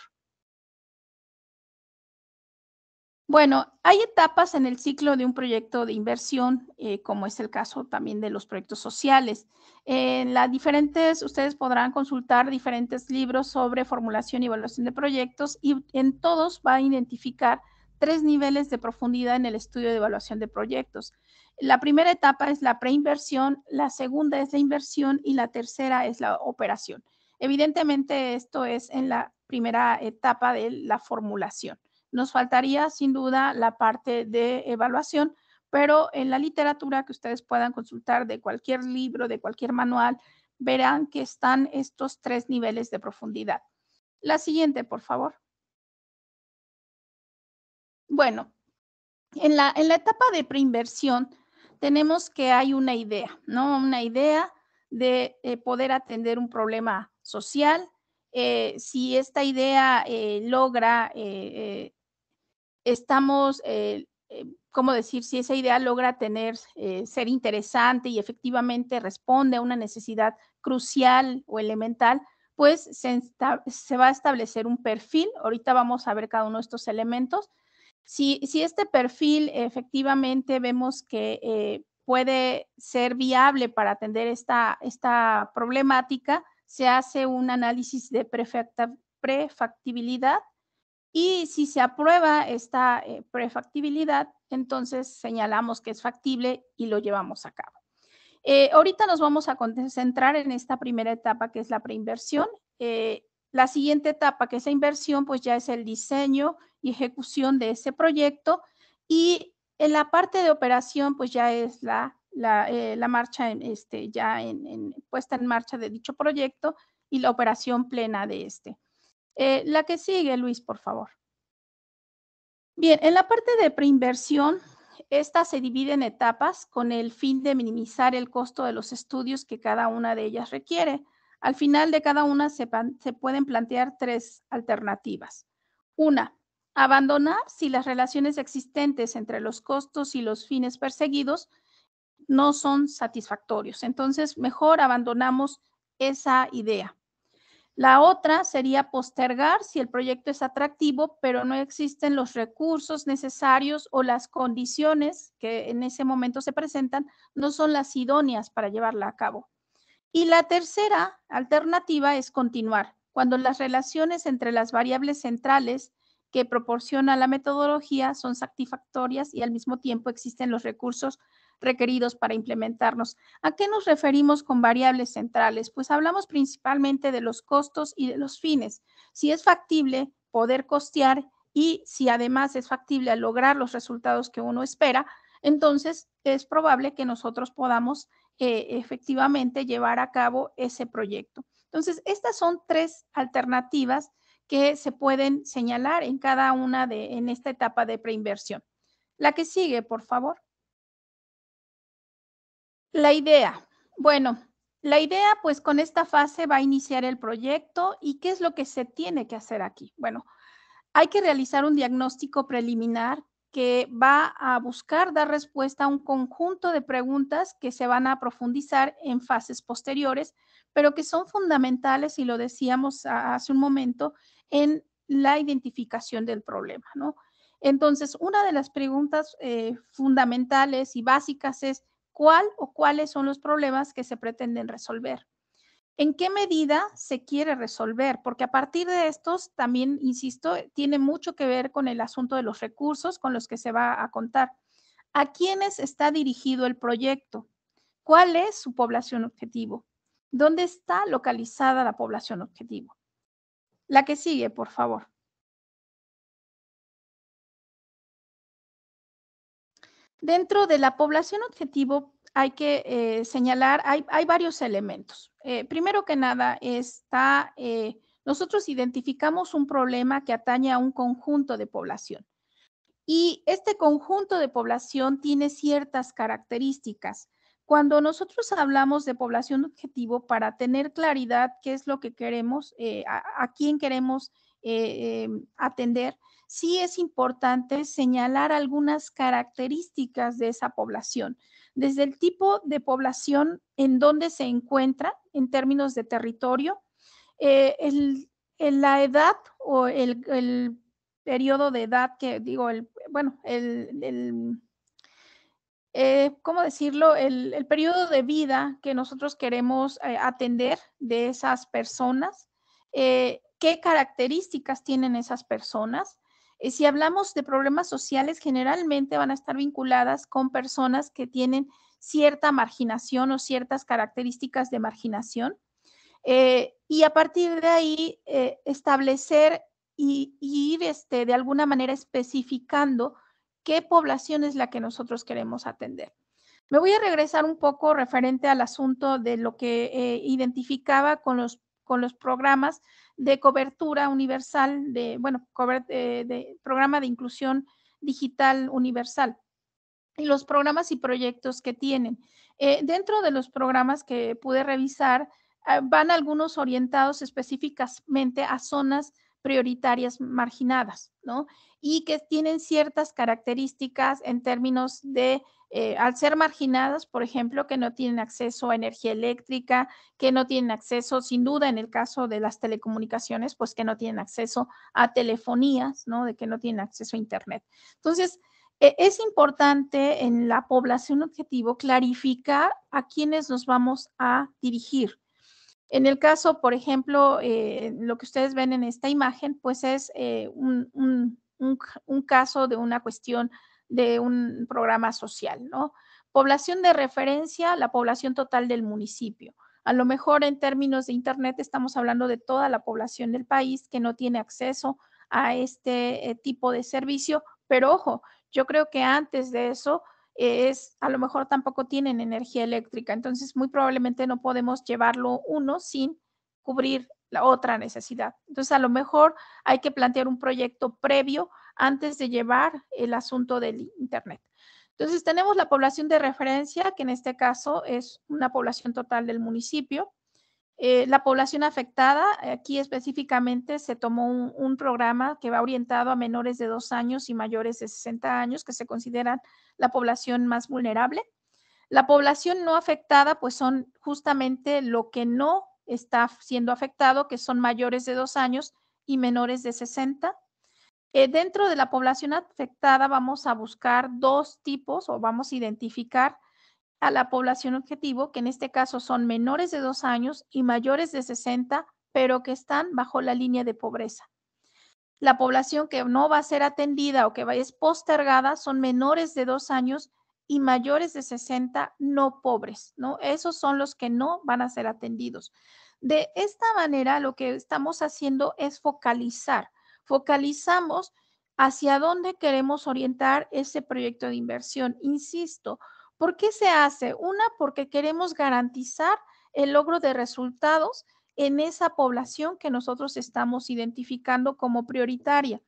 Bueno, hay etapas en el ciclo de un proyecto de inversión, como es el caso también de los proyectos sociales. En las diferentes, ustedes podrán consultar diferentes libros sobre formulación y evaluación de proyectos y en todos va a identificar tres niveles de profundidad en el estudio de evaluación de proyectos. La primera etapa es la preinversión, la segunda es la inversión y la tercera es la operación. Evidentemente, esto es en la primera etapa de la formulación. Nos faltaría, sin duda, la parte de evaluación, pero en la literatura que ustedes puedan consultar de cualquier libro, de cualquier manual, verán que están estos tres niveles de profundidad. La siguiente, por favor. Bueno, en la, en la etapa de preinversión tenemos que hay una idea, ¿no? Una idea de eh, poder atender un problema social. Eh, si esta idea eh, logra, estamos, ¿cómo decir? Si esa idea logra tener, ser interesante y efectivamente responde a una necesidad crucial o elemental, pues se va a establecer un perfil. Ahorita vamos a ver cada uno de estos elementos si, este perfil efectivamente vemos que eh, puede ser viable para atender esta, esta problemática, se hace un análisis de prefactibilidad y si se aprueba esta eh, prefactibilidad, entonces señalamos que es factible y lo llevamos a cabo. Eh, ahorita nos vamos a concentrar en esta primera etapa que es la preinversión. la siguiente etapa que es la inversión, pues ya es el diseño ejecución de ese proyecto. Y en la parte de operación, pues ya es la, la, eh, marcha, este, ya en, puesta en marcha de dicho proyecto y la operación plena de este. Eh, la que sigue, Luis, por favor. Bien, en la parte de preinversión, esta se divide en etapas con el fin de minimizar el costo de los estudios que cada una de ellas requiere. Al final de cada una se, se pueden plantear tres alternativas. Una, Abandonar si las relaciones existentes entre los costos y los fines perseguidos no son satisfactorios. Entonces, mejor abandonamos esa idea. La otra sería postergar si el proyecto es atractivo, pero no existen los recursos necesarios o las condiciones que en ese momento se presentan no son las idóneas para llevarla a cabo. Y la tercera alternativa es continuar, cuando las relaciones entre las variables centrales que proporciona la metodología son satisfactorias y al mismo tiempo existen los recursos requeridos para implementarnos. ¿A qué nos referimos con variables centrales? Pues hablamos principalmente de los costos y de los fines. Si es factible poder costear y si además es factible lograr los resultados que uno espera, entonces es probable que nosotros podamos eh, efectivamente llevar a cabo ese proyecto. Entonces, estas son tres alternativas que se pueden señalar en cada una de, en esta etapa de preinversión. La que sigue, por favor. La idea. Bueno, la idea, pues con esta fase va a iniciar el proyecto y qué es lo que se tiene que hacer aquí. Bueno, hay que realizar un diagnóstico preliminar que va a buscar dar respuesta a un conjunto de preguntas que se van a profundizar en fases posteriores, pero que son fundamentales, y lo decíamos hace un momento, en la identificación del problema, ¿no? Entonces, una de las preguntas eh, fundamentales y básicas es cuál o cuáles son los problemas que se pretenden resolver. ¿En qué medida se quiere resolver? Porque a partir de estos, también, insisto, tiene mucho que ver con el asunto de los recursos con los que se va a contar. ¿A quiénes está dirigido el proyecto? ¿Cuál es su población objetivo? ¿Dónde está localizada la población objetivo? La que sigue, por favor. Dentro de la población objetivo hay que eh, señalar, hay, hay, varios elementos. Eh, primero que nada, está, eh, nosotros identificamos un problema que atañe a un conjunto de población. Y este conjunto de población tiene ciertas características. Cuando nosotros hablamos de población objetivo, para tener claridad qué es lo que queremos, eh, a, quién queremos eh, em, atender, sí es importante señalar algunas características de esa población, desde el tipo de población en donde se encuentra en términos de territorio, eh, la edad o el, periodo de edad que digo, bueno, el, eh, ¿cómo decirlo?, el, periodo de vida que nosotros queremos eh, atender de esas personas, eh, qué características tienen esas personas. si hablamos de problemas sociales, generalmente van a estar vinculadas con personas que tienen cierta marginación o ciertas características de marginación. y a partir de ahí, establecer y, ir este, de alguna manera especificando qué población es la que nosotros queremos atender. Me voy a regresar un poco referente al asunto de lo que eh, identificaba con los, con los programas de cobertura universal, de, bueno, eh, de programa de inclusión digital universal y los programas y proyectos que tienen. Eh, dentro de los programas que pude revisar, ah, van algunos orientados específicamente a zonas prioritarias marginadas, ¿no? Y que tienen ciertas características en términos de, eh, al ser marginadas, por ejemplo, que no tienen acceso a energía eléctrica, que no tienen acceso, sin duda en el caso de las telecomunicaciones, pues que no tienen acceso a telefonías, ¿no? De que no tienen acceso a Internet. Entonces, e, es importante en la población objetivo clarificar a quiénes nos vamos a dirigir en el caso, por ejemplo, eh, lo que ustedes ven en esta imagen, pues es eh, un, caso de una cuestión de un programa social, ¿no? Población de referencia, la población total del municipio. A lo mejor en términos de Internet estamos hablando de toda la población del país que no tiene acceso a este eh, tipo de servicio, pero ojo, yo creo que antes de eso es a lo mejor tampoco tienen energía eléctrica, entonces muy probablemente no podemos llevarlo uno sin cubrir la otra necesidad. Entonces a lo mejor hay que plantear un proyecto previo antes de llevar el asunto del Internet. Entonces tenemos la población de referencia, que en este caso es una población total del municipio. Eh, la población afectada, aquí específicamente se tomó un, programa que va orientado a menores de dos años y mayores de 60 años, que se consideran la población más vulnerable. La población no afectada, pues son justamente lo que no está siendo afectado, que son mayores de dos años y menores de 60. Eh, dentro de la población afectada vamos a buscar dos tipos o vamos a identificar a la población objetivo, que en este caso son menores de dos años y mayores de 60, pero que están bajo la línea de pobreza. La población que no va a ser atendida o que es postergada son menores de dos años y mayores de 60 no pobres, ¿no? Esos son los que no van a ser atendidos. De esta manera, lo que estamos haciendo es focalizar. Focalizamos hacia dónde queremos orientar ese proyecto de inversión. Insisto, ¿Por qué se hace? Una, porque queremos garantizar el logro de resultados en esa población que nosotros estamos identificando como prioritaria.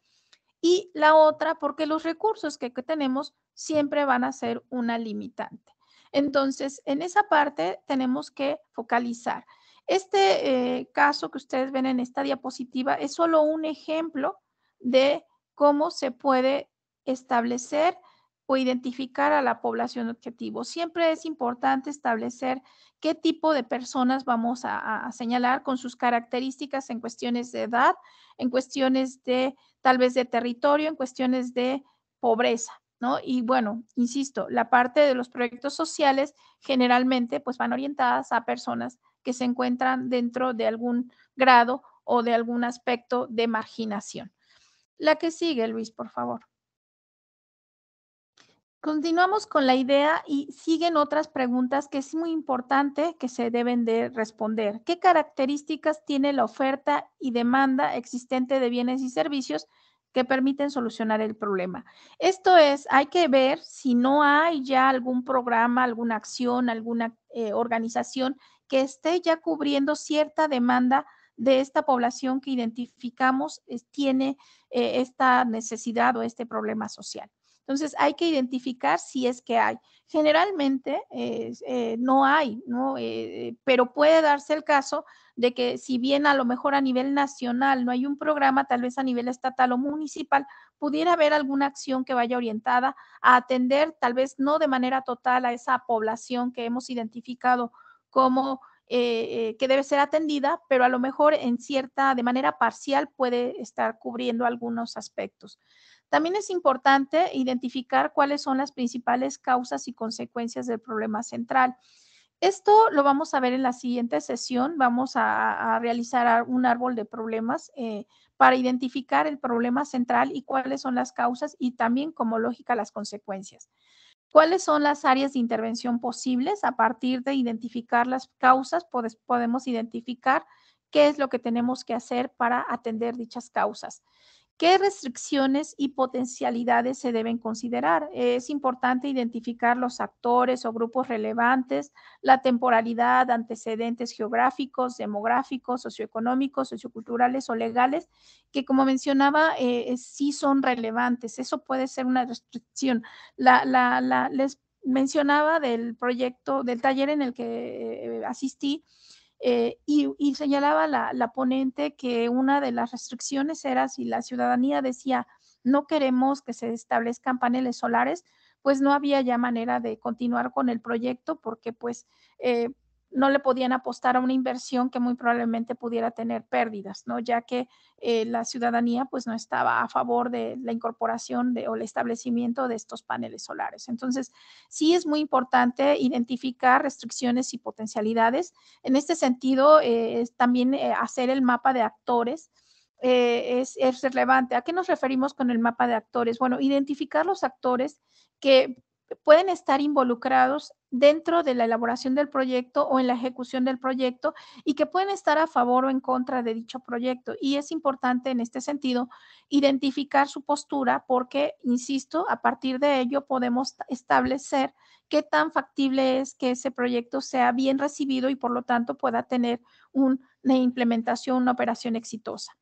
Y la otra, porque los recursos que, tenemos siempre van a ser una limitante. Entonces, en esa parte tenemos que focalizar. Este eh, caso que ustedes ven en esta diapositiva es solo un ejemplo de cómo se puede establecer o identificar a la población objetivo. Siempre es importante establecer qué tipo de personas vamos a, señalar con sus características en cuestiones de edad, en cuestiones de tal vez de territorio, en cuestiones de pobreza, ¿no? Y bueno, insisto, la parte de los proyectos sociales generalmente pues van orientadas a personas que se encuentran dentro de algún grado o de algún aspecto de marginación. La que sigue, Luis, por favor. Continuamos con la idea y siguen otras preguntas que es muy importante que se deben de responder. ¿Qué características tiene la oferta y demanda existente de bienes y servicios que permiten solucionar el problema? Esto es, hay que ver si no hay ya algún programa, alguna acción, alguna eh, organización que esté ya cubriendo cierta demanda de esta población que identificamos eh, tiene eh, esta necesidad o este problema social. Entonces hay que identificar si es que hay. Generalmente eh, eh, no hay, ¿no? Eh, pero puede darse el caso de que si bien a lo mejor a nivel nacional no hay un programa, tal vez a nivel estatal o municipal, pudiera haber alguna acción que vaya orientada a atender tal vez no de manera total a esa población que hemos identificado como que debe ser atendida, pero a lo mejor en cierta, de manera parcial, puede estar cubriendo algunos aspectos. También es importante identificar cuáles son las principales causas y consecuencias del problema central. Esto lo vamos a ver en la siguiente sesión. Vamos a, realizar un árbol de problemas eh, para identificar el problema central y cuáles son las causas y también como lógica las consecuencias. ¿Cuáles son las áreas de intervención posibles? A partir de identificar las causas, podemos identificar qué es lo que tenemos que hacer para atender dichas causas. ¿Qué restricciones y potencialidades se deben considerar? Es importante identificar los actores o grupos relevantes, la temporalidad, antecedentes geográficos, demográficos, socioeconómicos, socioculturales o legales, que como mencionaba, eh, sí son relevantes. Eso puede ser una restricción. les mencionaba del proyecto, del taller en el que eh, asistí, eh, y, señalaba la, ponente que una de las restricciones era si la ciudadanía decía no queremos que se establezcan paneles solares, pues no había ya manera de continuar con el proyecto porque pues eh, no le podían apostar a una inversión que muy probablemente pudiera tener pérdidas, ¿no? Ya que eh, la ciudadanía pues no estaba a favor de la incorporación o el establecimiento de estos paneles solares. Entonces, sí es muy importante identificar restricciones y potencialidades. En este sentido, eh, es también eh, hacer el mapa de actores. es relevante. ¿A qué nos referimos con el mapa de actores? Bueno, identificar los actores que pueden estar involucrados dentro de la elaboración del proyecto o en la ejecución del proyecto y que pueden estar a favor o en contra de dicho proyecto. Y es importante en este sentido identificar su postura porque, insisto, a partir de ello podemos establecer qué tan factible es que ese proyecto sea bien recibido y por lo tanto pueda tener una implementación, una operación exitosa.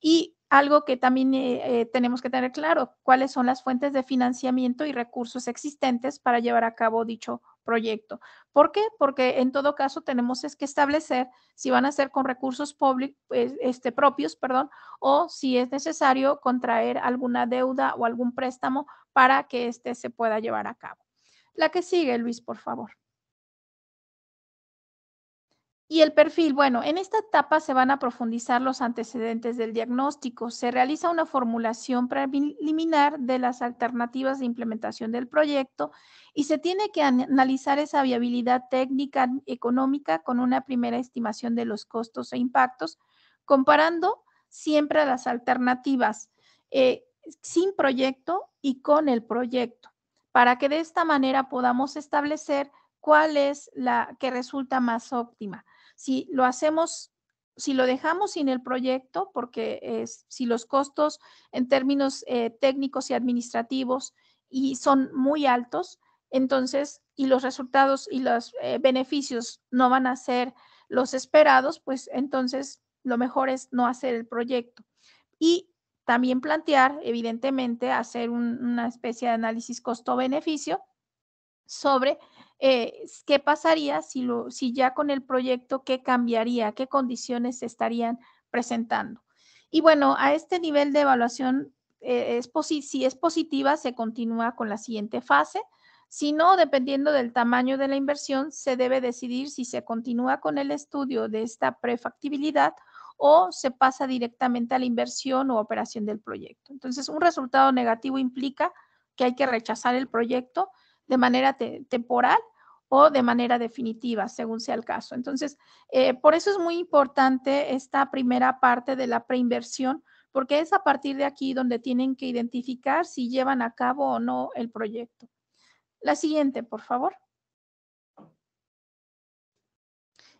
Y algo que también eh, eh, tenemos que tener claro, cuáles son las fuentes de financiamiento y recursos existentes para llevar a cabo dicho proyecto. ¿Por qué? Porque en todo caso tenemos es que establecer si van a ser con recursos públicos, pues, este, propios perdón, o si es necesario contraer alguna deuda o algún préstamo para que este se pueda llevar a cabo. La que sigue, Luis, por favor. Y el perfil, bueno, en esta etapa se van a profundizar los antecedentes del diagnóstico. Se realiza una formulación preliminar de las alternativas de implementación del proyecto y se tiene que analizar esa viabilidad técnica económica con una primera estimación de los costos e impactos, comparando siempre las alternativas eh, sin proyecto y con el proyecto, para que de esta manera podamos establecer cuál es la que resulta más óptima. Si lo hacemos, si lo dejamos sin el proyecto, porque si los costos en términos eh, técnicos y administrativos y son muy altos, entonces, y los resultados y los eh, beneficios no van a ser los esperados, pues entonces lo mejor es no hacer el proyecto. Y también plantear, evidentemente, hacer una especie de análisis costo-beneficio sobre eh, qué pasaría si, ya con el proyecto, qué cambiaría, qué condiciones se estarían presentando. Y bueno, a este nivel de evaluación, eh, si es positiva, se continúa con la siguiente fase. Si no, dependiendo del tamaño de la inversión, se debe decidir si se continúa con el estudio de esta prefactibilidad o se pasa directamente a la inversión o operación del proyecto. Entonces, un resultado negativo implica que hay que rechazar el proyecto de manera temporal o de manera definitiva, según sea el caso. Entonces, eh, por eso es muy importante esta primera parte de la preinversión, porque es a partir de aquí donde tienen que identificar si llevan a cabo o no el proyecto. La siguiente, por favor.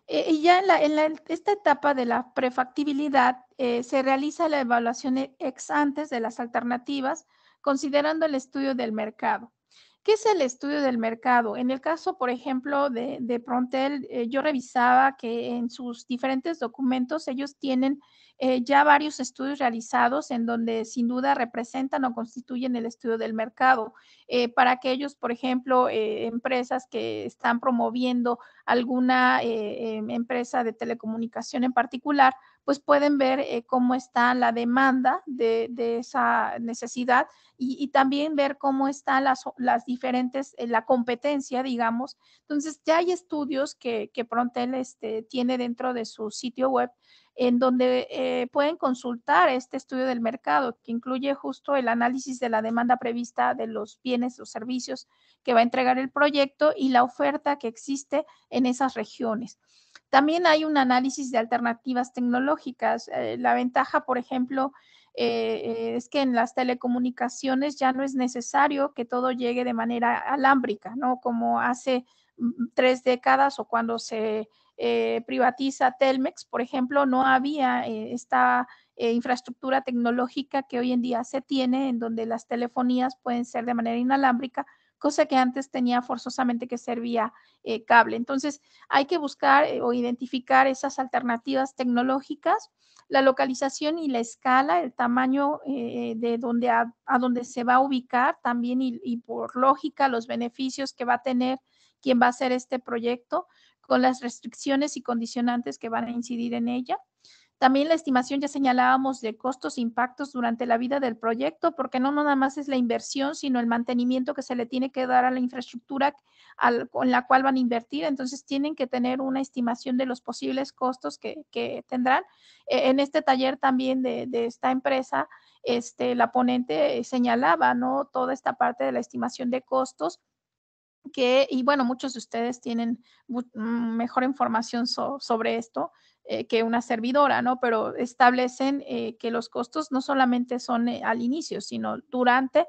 Eh, y ya en, esta etapa de la prefactibilidad eh, se realiza la evaluación e, ex antes de las alternativas, considerando el estudio del mercado. ¿Qué es el estudio del mercado? En el caso, por ejemplo, de, de Prontel, eh, yo revisaba que en sus diferentes documentos ellos tienen eh, ya varios estudios realizados en donde sin duda representan o constituyen el estudio del mercado. Eh, para aquellos, por ejemplo, empresas que están promoviendo alguna em, empresa de telecomunicación en particular, pues pueden ver eh, cómo está la demanda de, esa necesidad y, también ver cómo están las, diferentes, eh, la competencia, digamos. Entonces, ya hay estudios que, que Prontel este, tiene dentro de su sitio web en donde eh, pueden consultar este estudio del mercado, que incluye justo el análisis de la demanda prevista de los bienes o servicios que va a entregar el proyecto y la oferta que existe en esas regiones. También hay un análisis de alternativas tecnológicas. Eh, la ventaja, por ejemplo, eh, eh, es que en las telecomunicaciones ya no es necesario que todo llegue de manera alámbrica, ¿no? Como hace mm, mm, tres décadas o cuando se privatiza Telmex, por ejemplo, no había esta infraestructura tecnológica que hoy en día se tiene, en donde las telefonías pueden ser de manera inalámbrica cosa que antes tenía forzosamente que ser vía eh, cable. Entonces, hay que buscar eh, o identificar esas alternativas tecnológicas, la localización y la escala, el tamaño eh, de donde a, donde se va a ubicar también y, y por lógica los beneficios que va a tener quien va a hacer este proyecto con las restricciones y condicionantes que van a incidir en ella también la estimación, ya señalábamos, de costos e impactos durante la vida del proyecto, porque no, nada más es la inversión, sino el mantenimiento que se le tiene que dar a la infraestructura con la cual van a invertir. Entonces, tienen que tener una estimación de los posibles costos que, tendrán. E, en este taller también de, esta empresa, este, la ponente eh, señalaba, ¿no? Toda esta parte de la estimación de costos que, y bueno, muchos de ustedes tienen mm, mejor información sobre esto, eh, que una servidora, ¿no? Pero establecen eh, que los costos no solamente son eh, al inicio, sino durante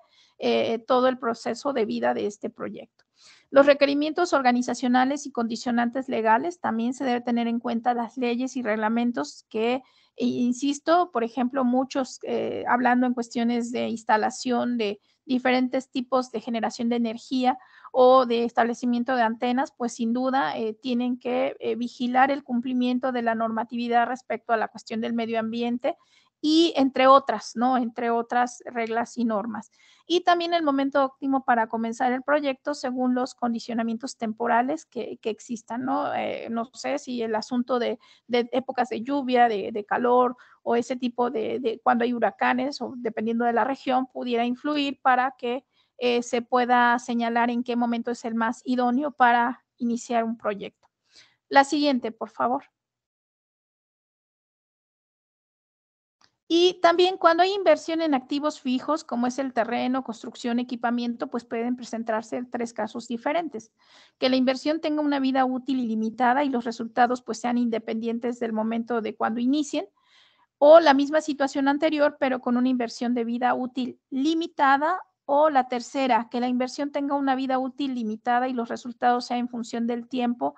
todo el proceso de vida de este proyecto. Los requerimientos organizacionales y condicionantes legales también se debe tener en cuenta las leyes y reglamentos que insisto, por ejemplo, muchos eh, hablando en cuestiones de instalación de diferentes tipos de generación de energía o de establecimiento de antenas, pues sin duda eh, tienen que eh, vigilar el cumplimiento de la normatividad respecto a la cuestión del medio ambiente y entre otras, ¿no? Entre otras reglas y normas. Y también el momento óptimo para comenzar el proyecto según los condicionamientos temporales que, existan, ¿no? Eh, no sé si el asunto de, épocas de lluvia, de, calor o ese tipo de, cuando hay huracanes o dependiendo de la región pudiera influir para que eh, se pueda señalar en qué momento es el más idóneo para iniciar un proyecto. La siguiente, por favor. Y también cuando hay inversión en activos fijos, como es el terreno, construcción, equipamiento, pues pueden presentarse tres casos diferentes. Que la inversión tenga una vida útil y limitada y los resultados pues sean independientes del momento de cuando inicien. O la misma situación anterior, pero con una inversión de vida útil limitada. O la tercera, que la inversión tenga una vida útil limitada y los resultados sean en función del tiempo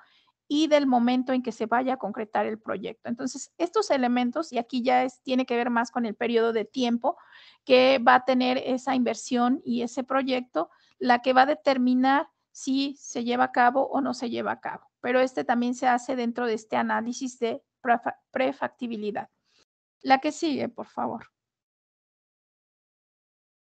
y del momento en que se vaya a concretar el proyecto. Entonces, estos elementos, y aquí ya es, tiene que ver más con el periodo de tiempo que va a tener esa inversión y ese proyecto, la que va a determinar si se lleva a cabo o no se lleva a cabo. Pero este también se hace dentro de este análisis de prefactibilidad. La que sigue, por favor.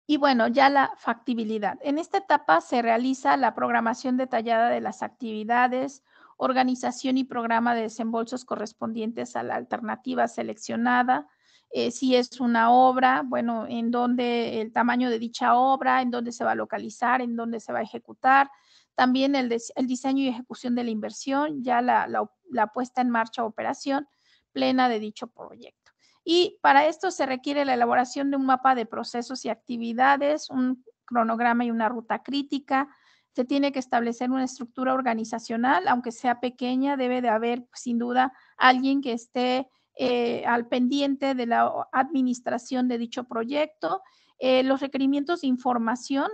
Y bueno, ya la factibilidad. En esta etapa se realiza la programación detallada de las actividades, organización y programa de desembolsos correspondientes a la alternativa seleccionada, eh, si es una obra, bueno, en dónde el tamaño de dicha obra, en dónde se va a localizar, en dónde se va a ejecutar, también el, diseño y ejecución de la inversión, ya la, la puesta en marcha o operación plena de dicho proyecto. Y para esto se requiere la elaboración de un mapa de procesos y actividades, un cronograma y una ruta crítica, se tiene que establecer una estructura organizacional, aunque sea pequeña, debe de haber pues, sin duda alguien que esté eh, al pendiente de la administración de dicho proyecto. Eh, los requerimientos de información,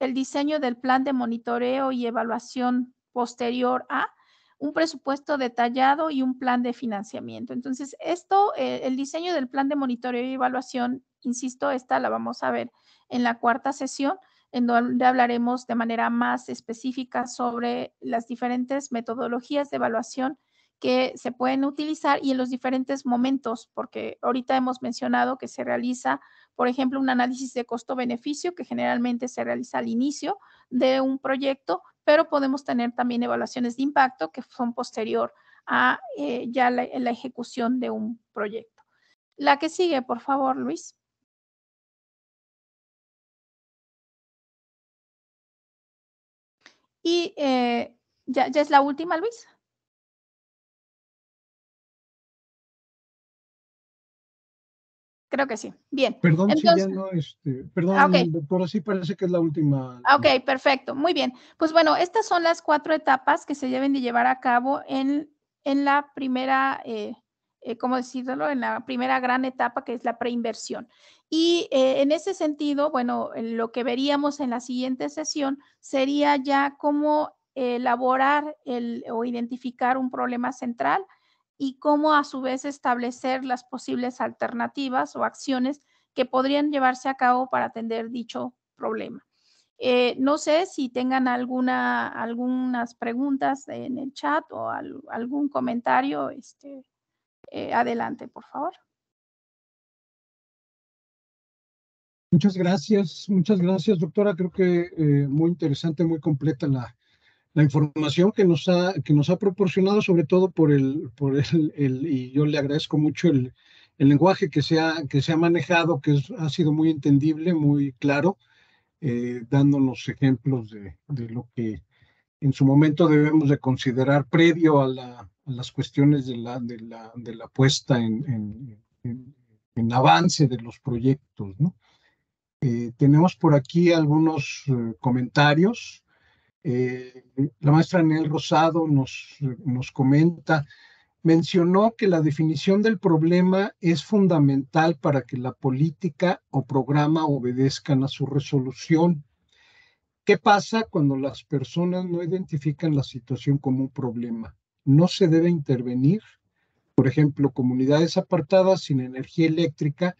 el diseño del plan de monitoreo y evaluación posterior a un presupuesto detallado y un plan de financiamiento. Entonces, esto, eh, el diseño del plan de monitoreo y evaluación, insisto, esta la vamos a ver en la cuarta sesión, en donde hablaremos de manera más específica sobre las diferentes metodologías de evaluación que se pueden utilizar y en los diferentes momentos, porque ahorita hemos mencionado que se realiza, por ejemplo, un análisis de costo-beneficio que generalmente se realiza al inicio de un proyecto, pero podemos tener también evaluaciones de impacto que son posterior a eh, ya la ejecución de un proyecto. La que sigue, por favor, Luis. Y eh, ya, es la última, Luis? Creo que sí. Bien. Perdón Entonces, si ya no, este, perdón, ah, sí parece que es la última. Ah, ok, perfecto. Muy bien. Pues bueno, estas son las cuatro etapas que se deben de llevar a cabo en, en la primera, eh, eh, ¿cómo decirlo? En la primera gran etapa que es la preinversión. Y eh, en ese sentido, bueno, lo que veríamos en la siguiente sesión sería ya cómo elaborar o identificar un problema central y cómo a su vez establecer las posibles alternativas o acciones que podrían llevarse a cabo para atender dicho problema. Eh, no sé si tengan alguna, algunas preguntas en el chat o algún comentario. Este, eh, adelante, por favor. Muchas gracias, muchas gracias, doctora. Creo que eh, muy interesante, muy completa la, la información que nos ha, que nos ha proporcionado, sobre todo por el, por el, y yo le agradezco mucho el, el, lenguaje que se ha, que se ha manejado, que ha sido muy entendible, muy claro, eh, dándonos ejemplos de, de, lo que en su momento debemos de considerar previo a, las cuestiones de la, de la, de puesta en, en avance de los proyectos, ¿no? Eh, tenemos por aquí algunos eh, comentarios. Eh, la maestra Anel Rosado nos, nos comenta, mencionó que la definición del problema es fundamental para que la política o programa obedezcan a su resolución. ¿Qué pasa cuando las personas no identifican la situación como un problema? No se debe intervenir. Por ejemplo, comunidades apartadas sin energía eléctrica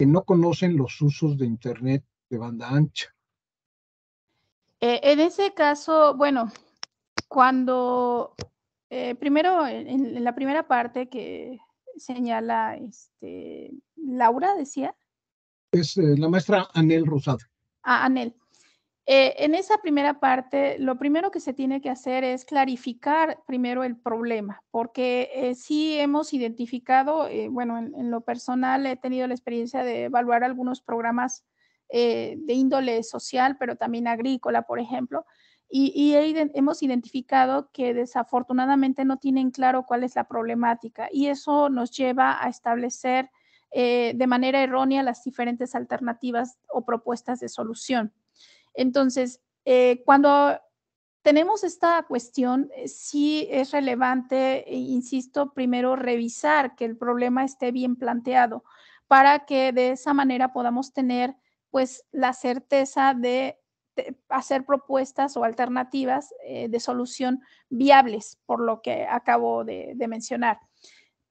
que no conocen los usos de Internet de banda ancha. Eh, en ese caso, bueno, cuando eh, primero en, la primera parte que señala este, Laura, decía. Es eh, la maestra Anel Rosado. Ah, Anel. Eh, en esa primera parte, lo primero que se tiene que hacer es clarificar primero el problema, porque eh, sí hemos identificado, eh, bueno, en, lo personal he tenido la experiencia de evaluar algunos programas de índole social, pero también agrícola, por ejemplo, y, hemos identificado que desafortunadamente no tienen claro cuál es la problemática y eso nos lleva a establecer de manera errónea las diferentes alternativas o propuestas de solución. Entonces, eh, cuando tenemos esta cuestión, eh, sí es relevante, eh, insisto, primero revisar que el problema esté bien planteado para que de esa manera podamos tener pues la certeza de hacer propuestas o alternativas de solución viables, por lo que acabo de mencionar.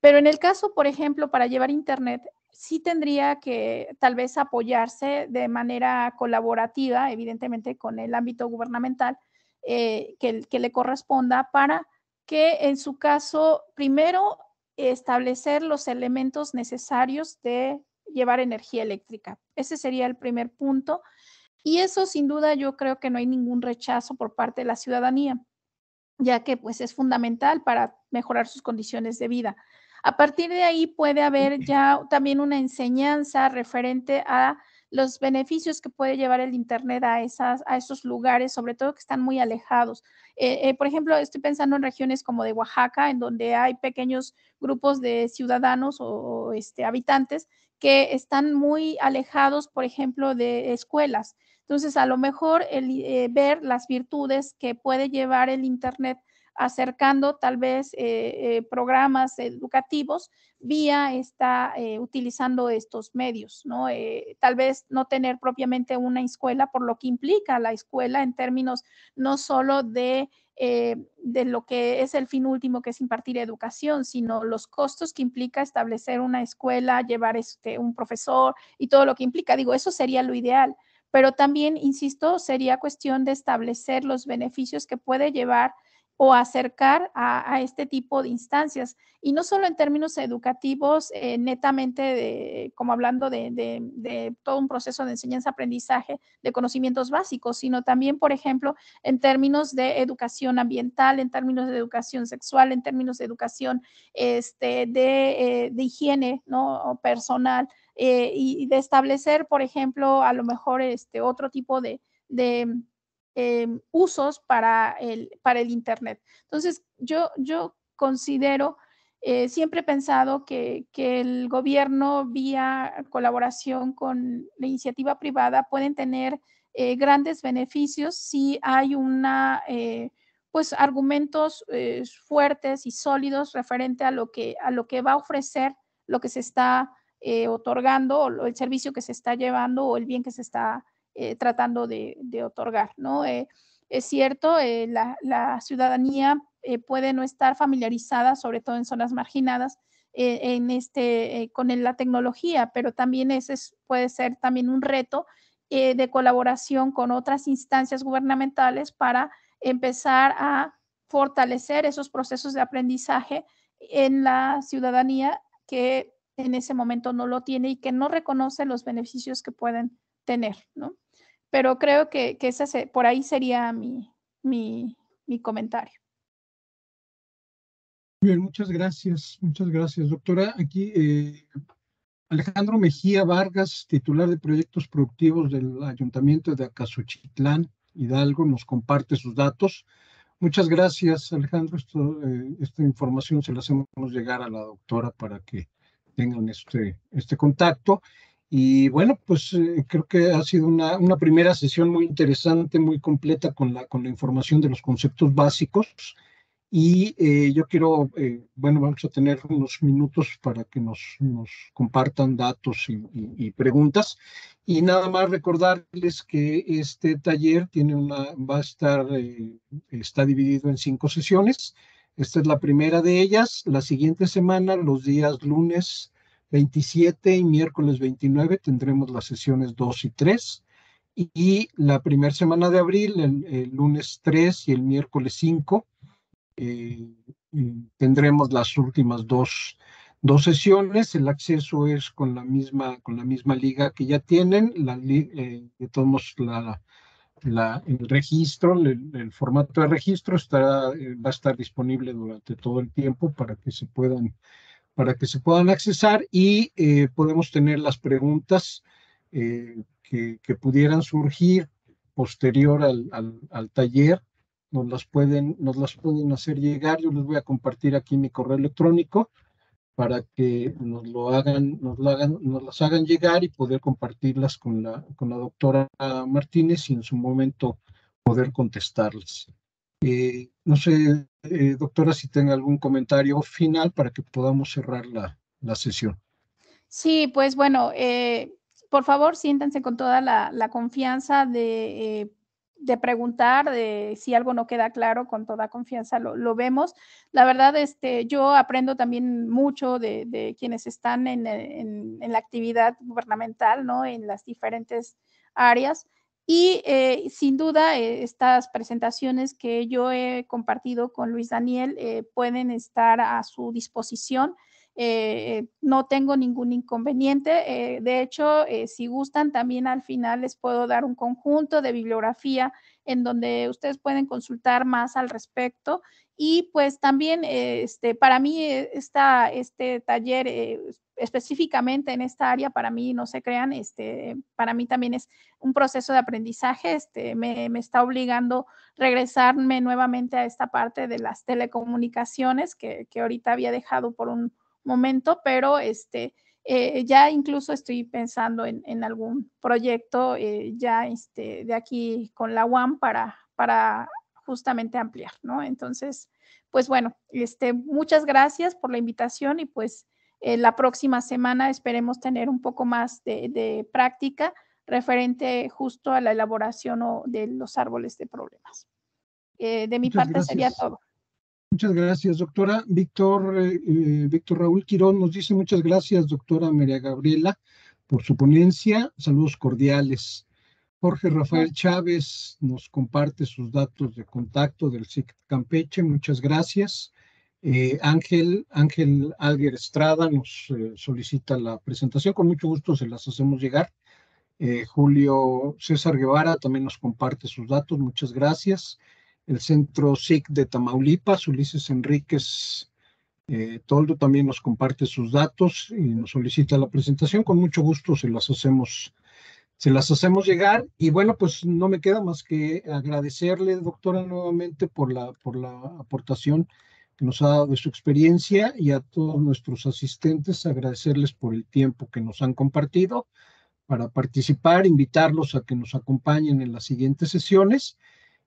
Pero en el caso, por ejemplo, para llevar Internet, sí tendría que tal vez apoyarse de manera colaborativa, evidentemente con el ámbito gubernamental eh, que, que, le corresponda, para que en su caso, primero, establecer los elementos necesarios de llevar energía eléctrica. Ese sería el primer punto. Y eso, sin duda, yo creo que no hay ningún rechazo por parte de la ciudadanía, ya que pues es fundamental para mejorar sus condiciones de vida. A partir de ahí puede haber ya también una enseñanza referente a los beneficios que puede llevar el Internet a, esos lugares, sobre todo que están muy alejados. Eh, eh, por ejemplo, estoy pensando en regiones como de Oaxaca, en donde hay pequeños grupos de ciudadanos o, este, habitantes que están muy alejados, por ejemplo, de escuelas. Entonces, a lo mejor el, eh, ver las virtudes que puede llevar el Internet acercando tal vez eh, eh, programas educativos vía está eh, utilizando estos medios, ¿no? tal vez no tener propiamente una escuela por lo que implica la escuela en términos no solo de, de lo que es el fin último que es impartir educación, sino los costos que implica establecer una escuela, llevar este, un profesor y todo lo que implica. Digo, eso sería lo ideal, pero también, insisto, sería cuestión de establecer los beneficios que puede llevar o acercar a, este tipo de instancias. Y no solo en términos educativos, eh, netamente como hablando de, todo un proceso de enseñanza-aprendizaje de conocimientos básicos, sino también, por ejemplo, en términos de educación ambiental, en términos de educación sexual, en términos de educación este, eh, de, higiene ¿no? personal eh, y, de establecer, por ejemplo, a lo mejor este, otro tipo de Em, usos para el, para el Internet. Entonces, yo, yo considero, eh, siempre he pensado que, el gobierno vía colaboración con la iniciativa privada pueden tener eh, grandes beneficios si hay una eh, pues argumentos fuertes y sólidos referente a lo que a lo que va a ofrecer lo que se está otorgando o el servicio que se está llevando o el bien que se está eh, tratando de, otorgar, ¿no? Eh, es cierto, eh, la, ciudadanía puede no estar familiarizada, sobre todo en zonas marginadas, en este, con la tecnología, pero también ese es, puede ser también un reto de colaboración con otras instancias gubernamentales para empezar a fortalecer esos procesos de aprendizaje en la ciudadanía que en ese momento no lo tiene y que no reconoce los beneficios que pueden tener, ¿no? Pero creo que, que por ahí sería mi, mi, mi comentario. Bien, muchas gracias, muchas gracias, doctora. Aquí eh, Alejandro Mejía Vargas, titular de proyectos productivos del Ayuntamiento de Acasuchitlán, Hidalgo, nos comparte sus datos. Muchas gracias, Alejandro. Eh, esta información se la hacemos llegar a la doctora para que tengan este, este contacto. Y bueno, pues eh, creo que ha sido una, una, primera sesión muy interesante, muy completa con la, con la información de los conceptos básicos. Y eh, yo quiero, eh, bueno, vamos a tener unos minutos para que nos, nos compartan datos y, preguntas. Y nada más recordarles que este taller tiene una, va a estar, está dividido en cinco sesiones. Esta es la primera de ellas. La siguiente semana, los días lunes, 27 y miércoles 29 tendremos las sesiones 2 y 3. Y, la primera semana de abril, el, lunes 3 y el miércoles 5, eh, tendremos las últimas dos, dos, sesiones. El acceso es con la misma, con la misma liga que ya tienen. La, eh, de todos la, el registro, el, el, formato de registro estará, eh, va a estar disponible durante todo el tiempo para que se puedan para que se puedan accesar y eh, podemos tener las preguntas eh, que, pudieran surgir posterior al, taller. Nos las, pueden, nos pueden hacer llegar. Yo les voy a compartir aquí mi correo electrónico para que nos lo hagan, nos hagan, nos las hagan llegar y poder compartirlas con la, con la doctora Martínez y en su momento poder contestarlas. Eh, no sé, eh, doctora, si tenga algún comentario final para que podamos cerrar la, sesión. Sí, pues bueno, eh, por favor, siéntense con toda la, confianza de de preguntar, de si algo no queda claro, con toda confianza lo, vemos. La verdad, este, yo aprendo también mucho de, de quienes están en, en, en, la actividad gubernamental, ¿no? En las diferentes áreas. Y eh, sin duda, eh, estas presentaciones que yo he compartido con Luis Daniel eh, pueden estar a su disposición. no tengo ningún inconveniente. de hecho, si gustan, también al final les puedo dar un conjunto de bibliografía en donde ustedes pueden consultar más al respecto. Y pues también, este, para mí, esta, este taller específicamente en esta área, para mí, no se crean, este, para mí también es un proceso de aprendizaje, este, me, está obligando regresarme nuevamente a esta parte de las telecomunicaciones que, ahorita había dejado por un momento, pero este, eh, ya incluso estoy pensando en, algún proyecto eh, ya este, de aquí con la UAM para, para justamente ampliar, ¿no? Entonces, pues bueno, este, muchas gracias por la invitación y pues eh, la próxima semana esperemos tener un poco más de, práctica referente justo a la elaboración de los árboles de problemas. Eh, de mi parte sería todo. Muchas gracias, doctora. Víctor, eh, Víctor Raúl Quirón nos dice muchas gracias, doctora María Gabriela, por su ponencia. Saludos cordiales. Jorge Rafael Chávez nos comparte sus datos de contacto del SIC Campeche. Muchas gracias. Eh, Ángel, Ángel Estrada nos eh, solicita la presentación, con mucho gusto se las hacemos llegar. Eh, Julio César Guevara también nos comparte sus datos, muchas gracias. El Centro SIC de Tamaulipas, Ulises Enríquez Toldo también nos comparte sus datos y nos solicita la presentación, con mucho gusto se las hacemos se las hacemos llegar y bueno, pues no me queda más que agradecerle, doctora, nuevamente por la, por la aportación que nos ha dado de su experiencia y a todos nuestros asistentes agradecerles por el tiempo que nos han compartido para participar, invitarlos a que nos acompañen en las siguientes sesiones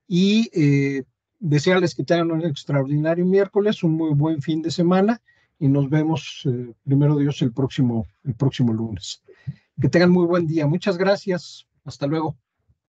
y eh, desearles que tengan un extraordinario miércoles, un muy buen fin de semana y nos vemos eh, primero Dios el próximo, el próximo lunes. Que tengan muy buen día. Muchas gracias. Hasta luego.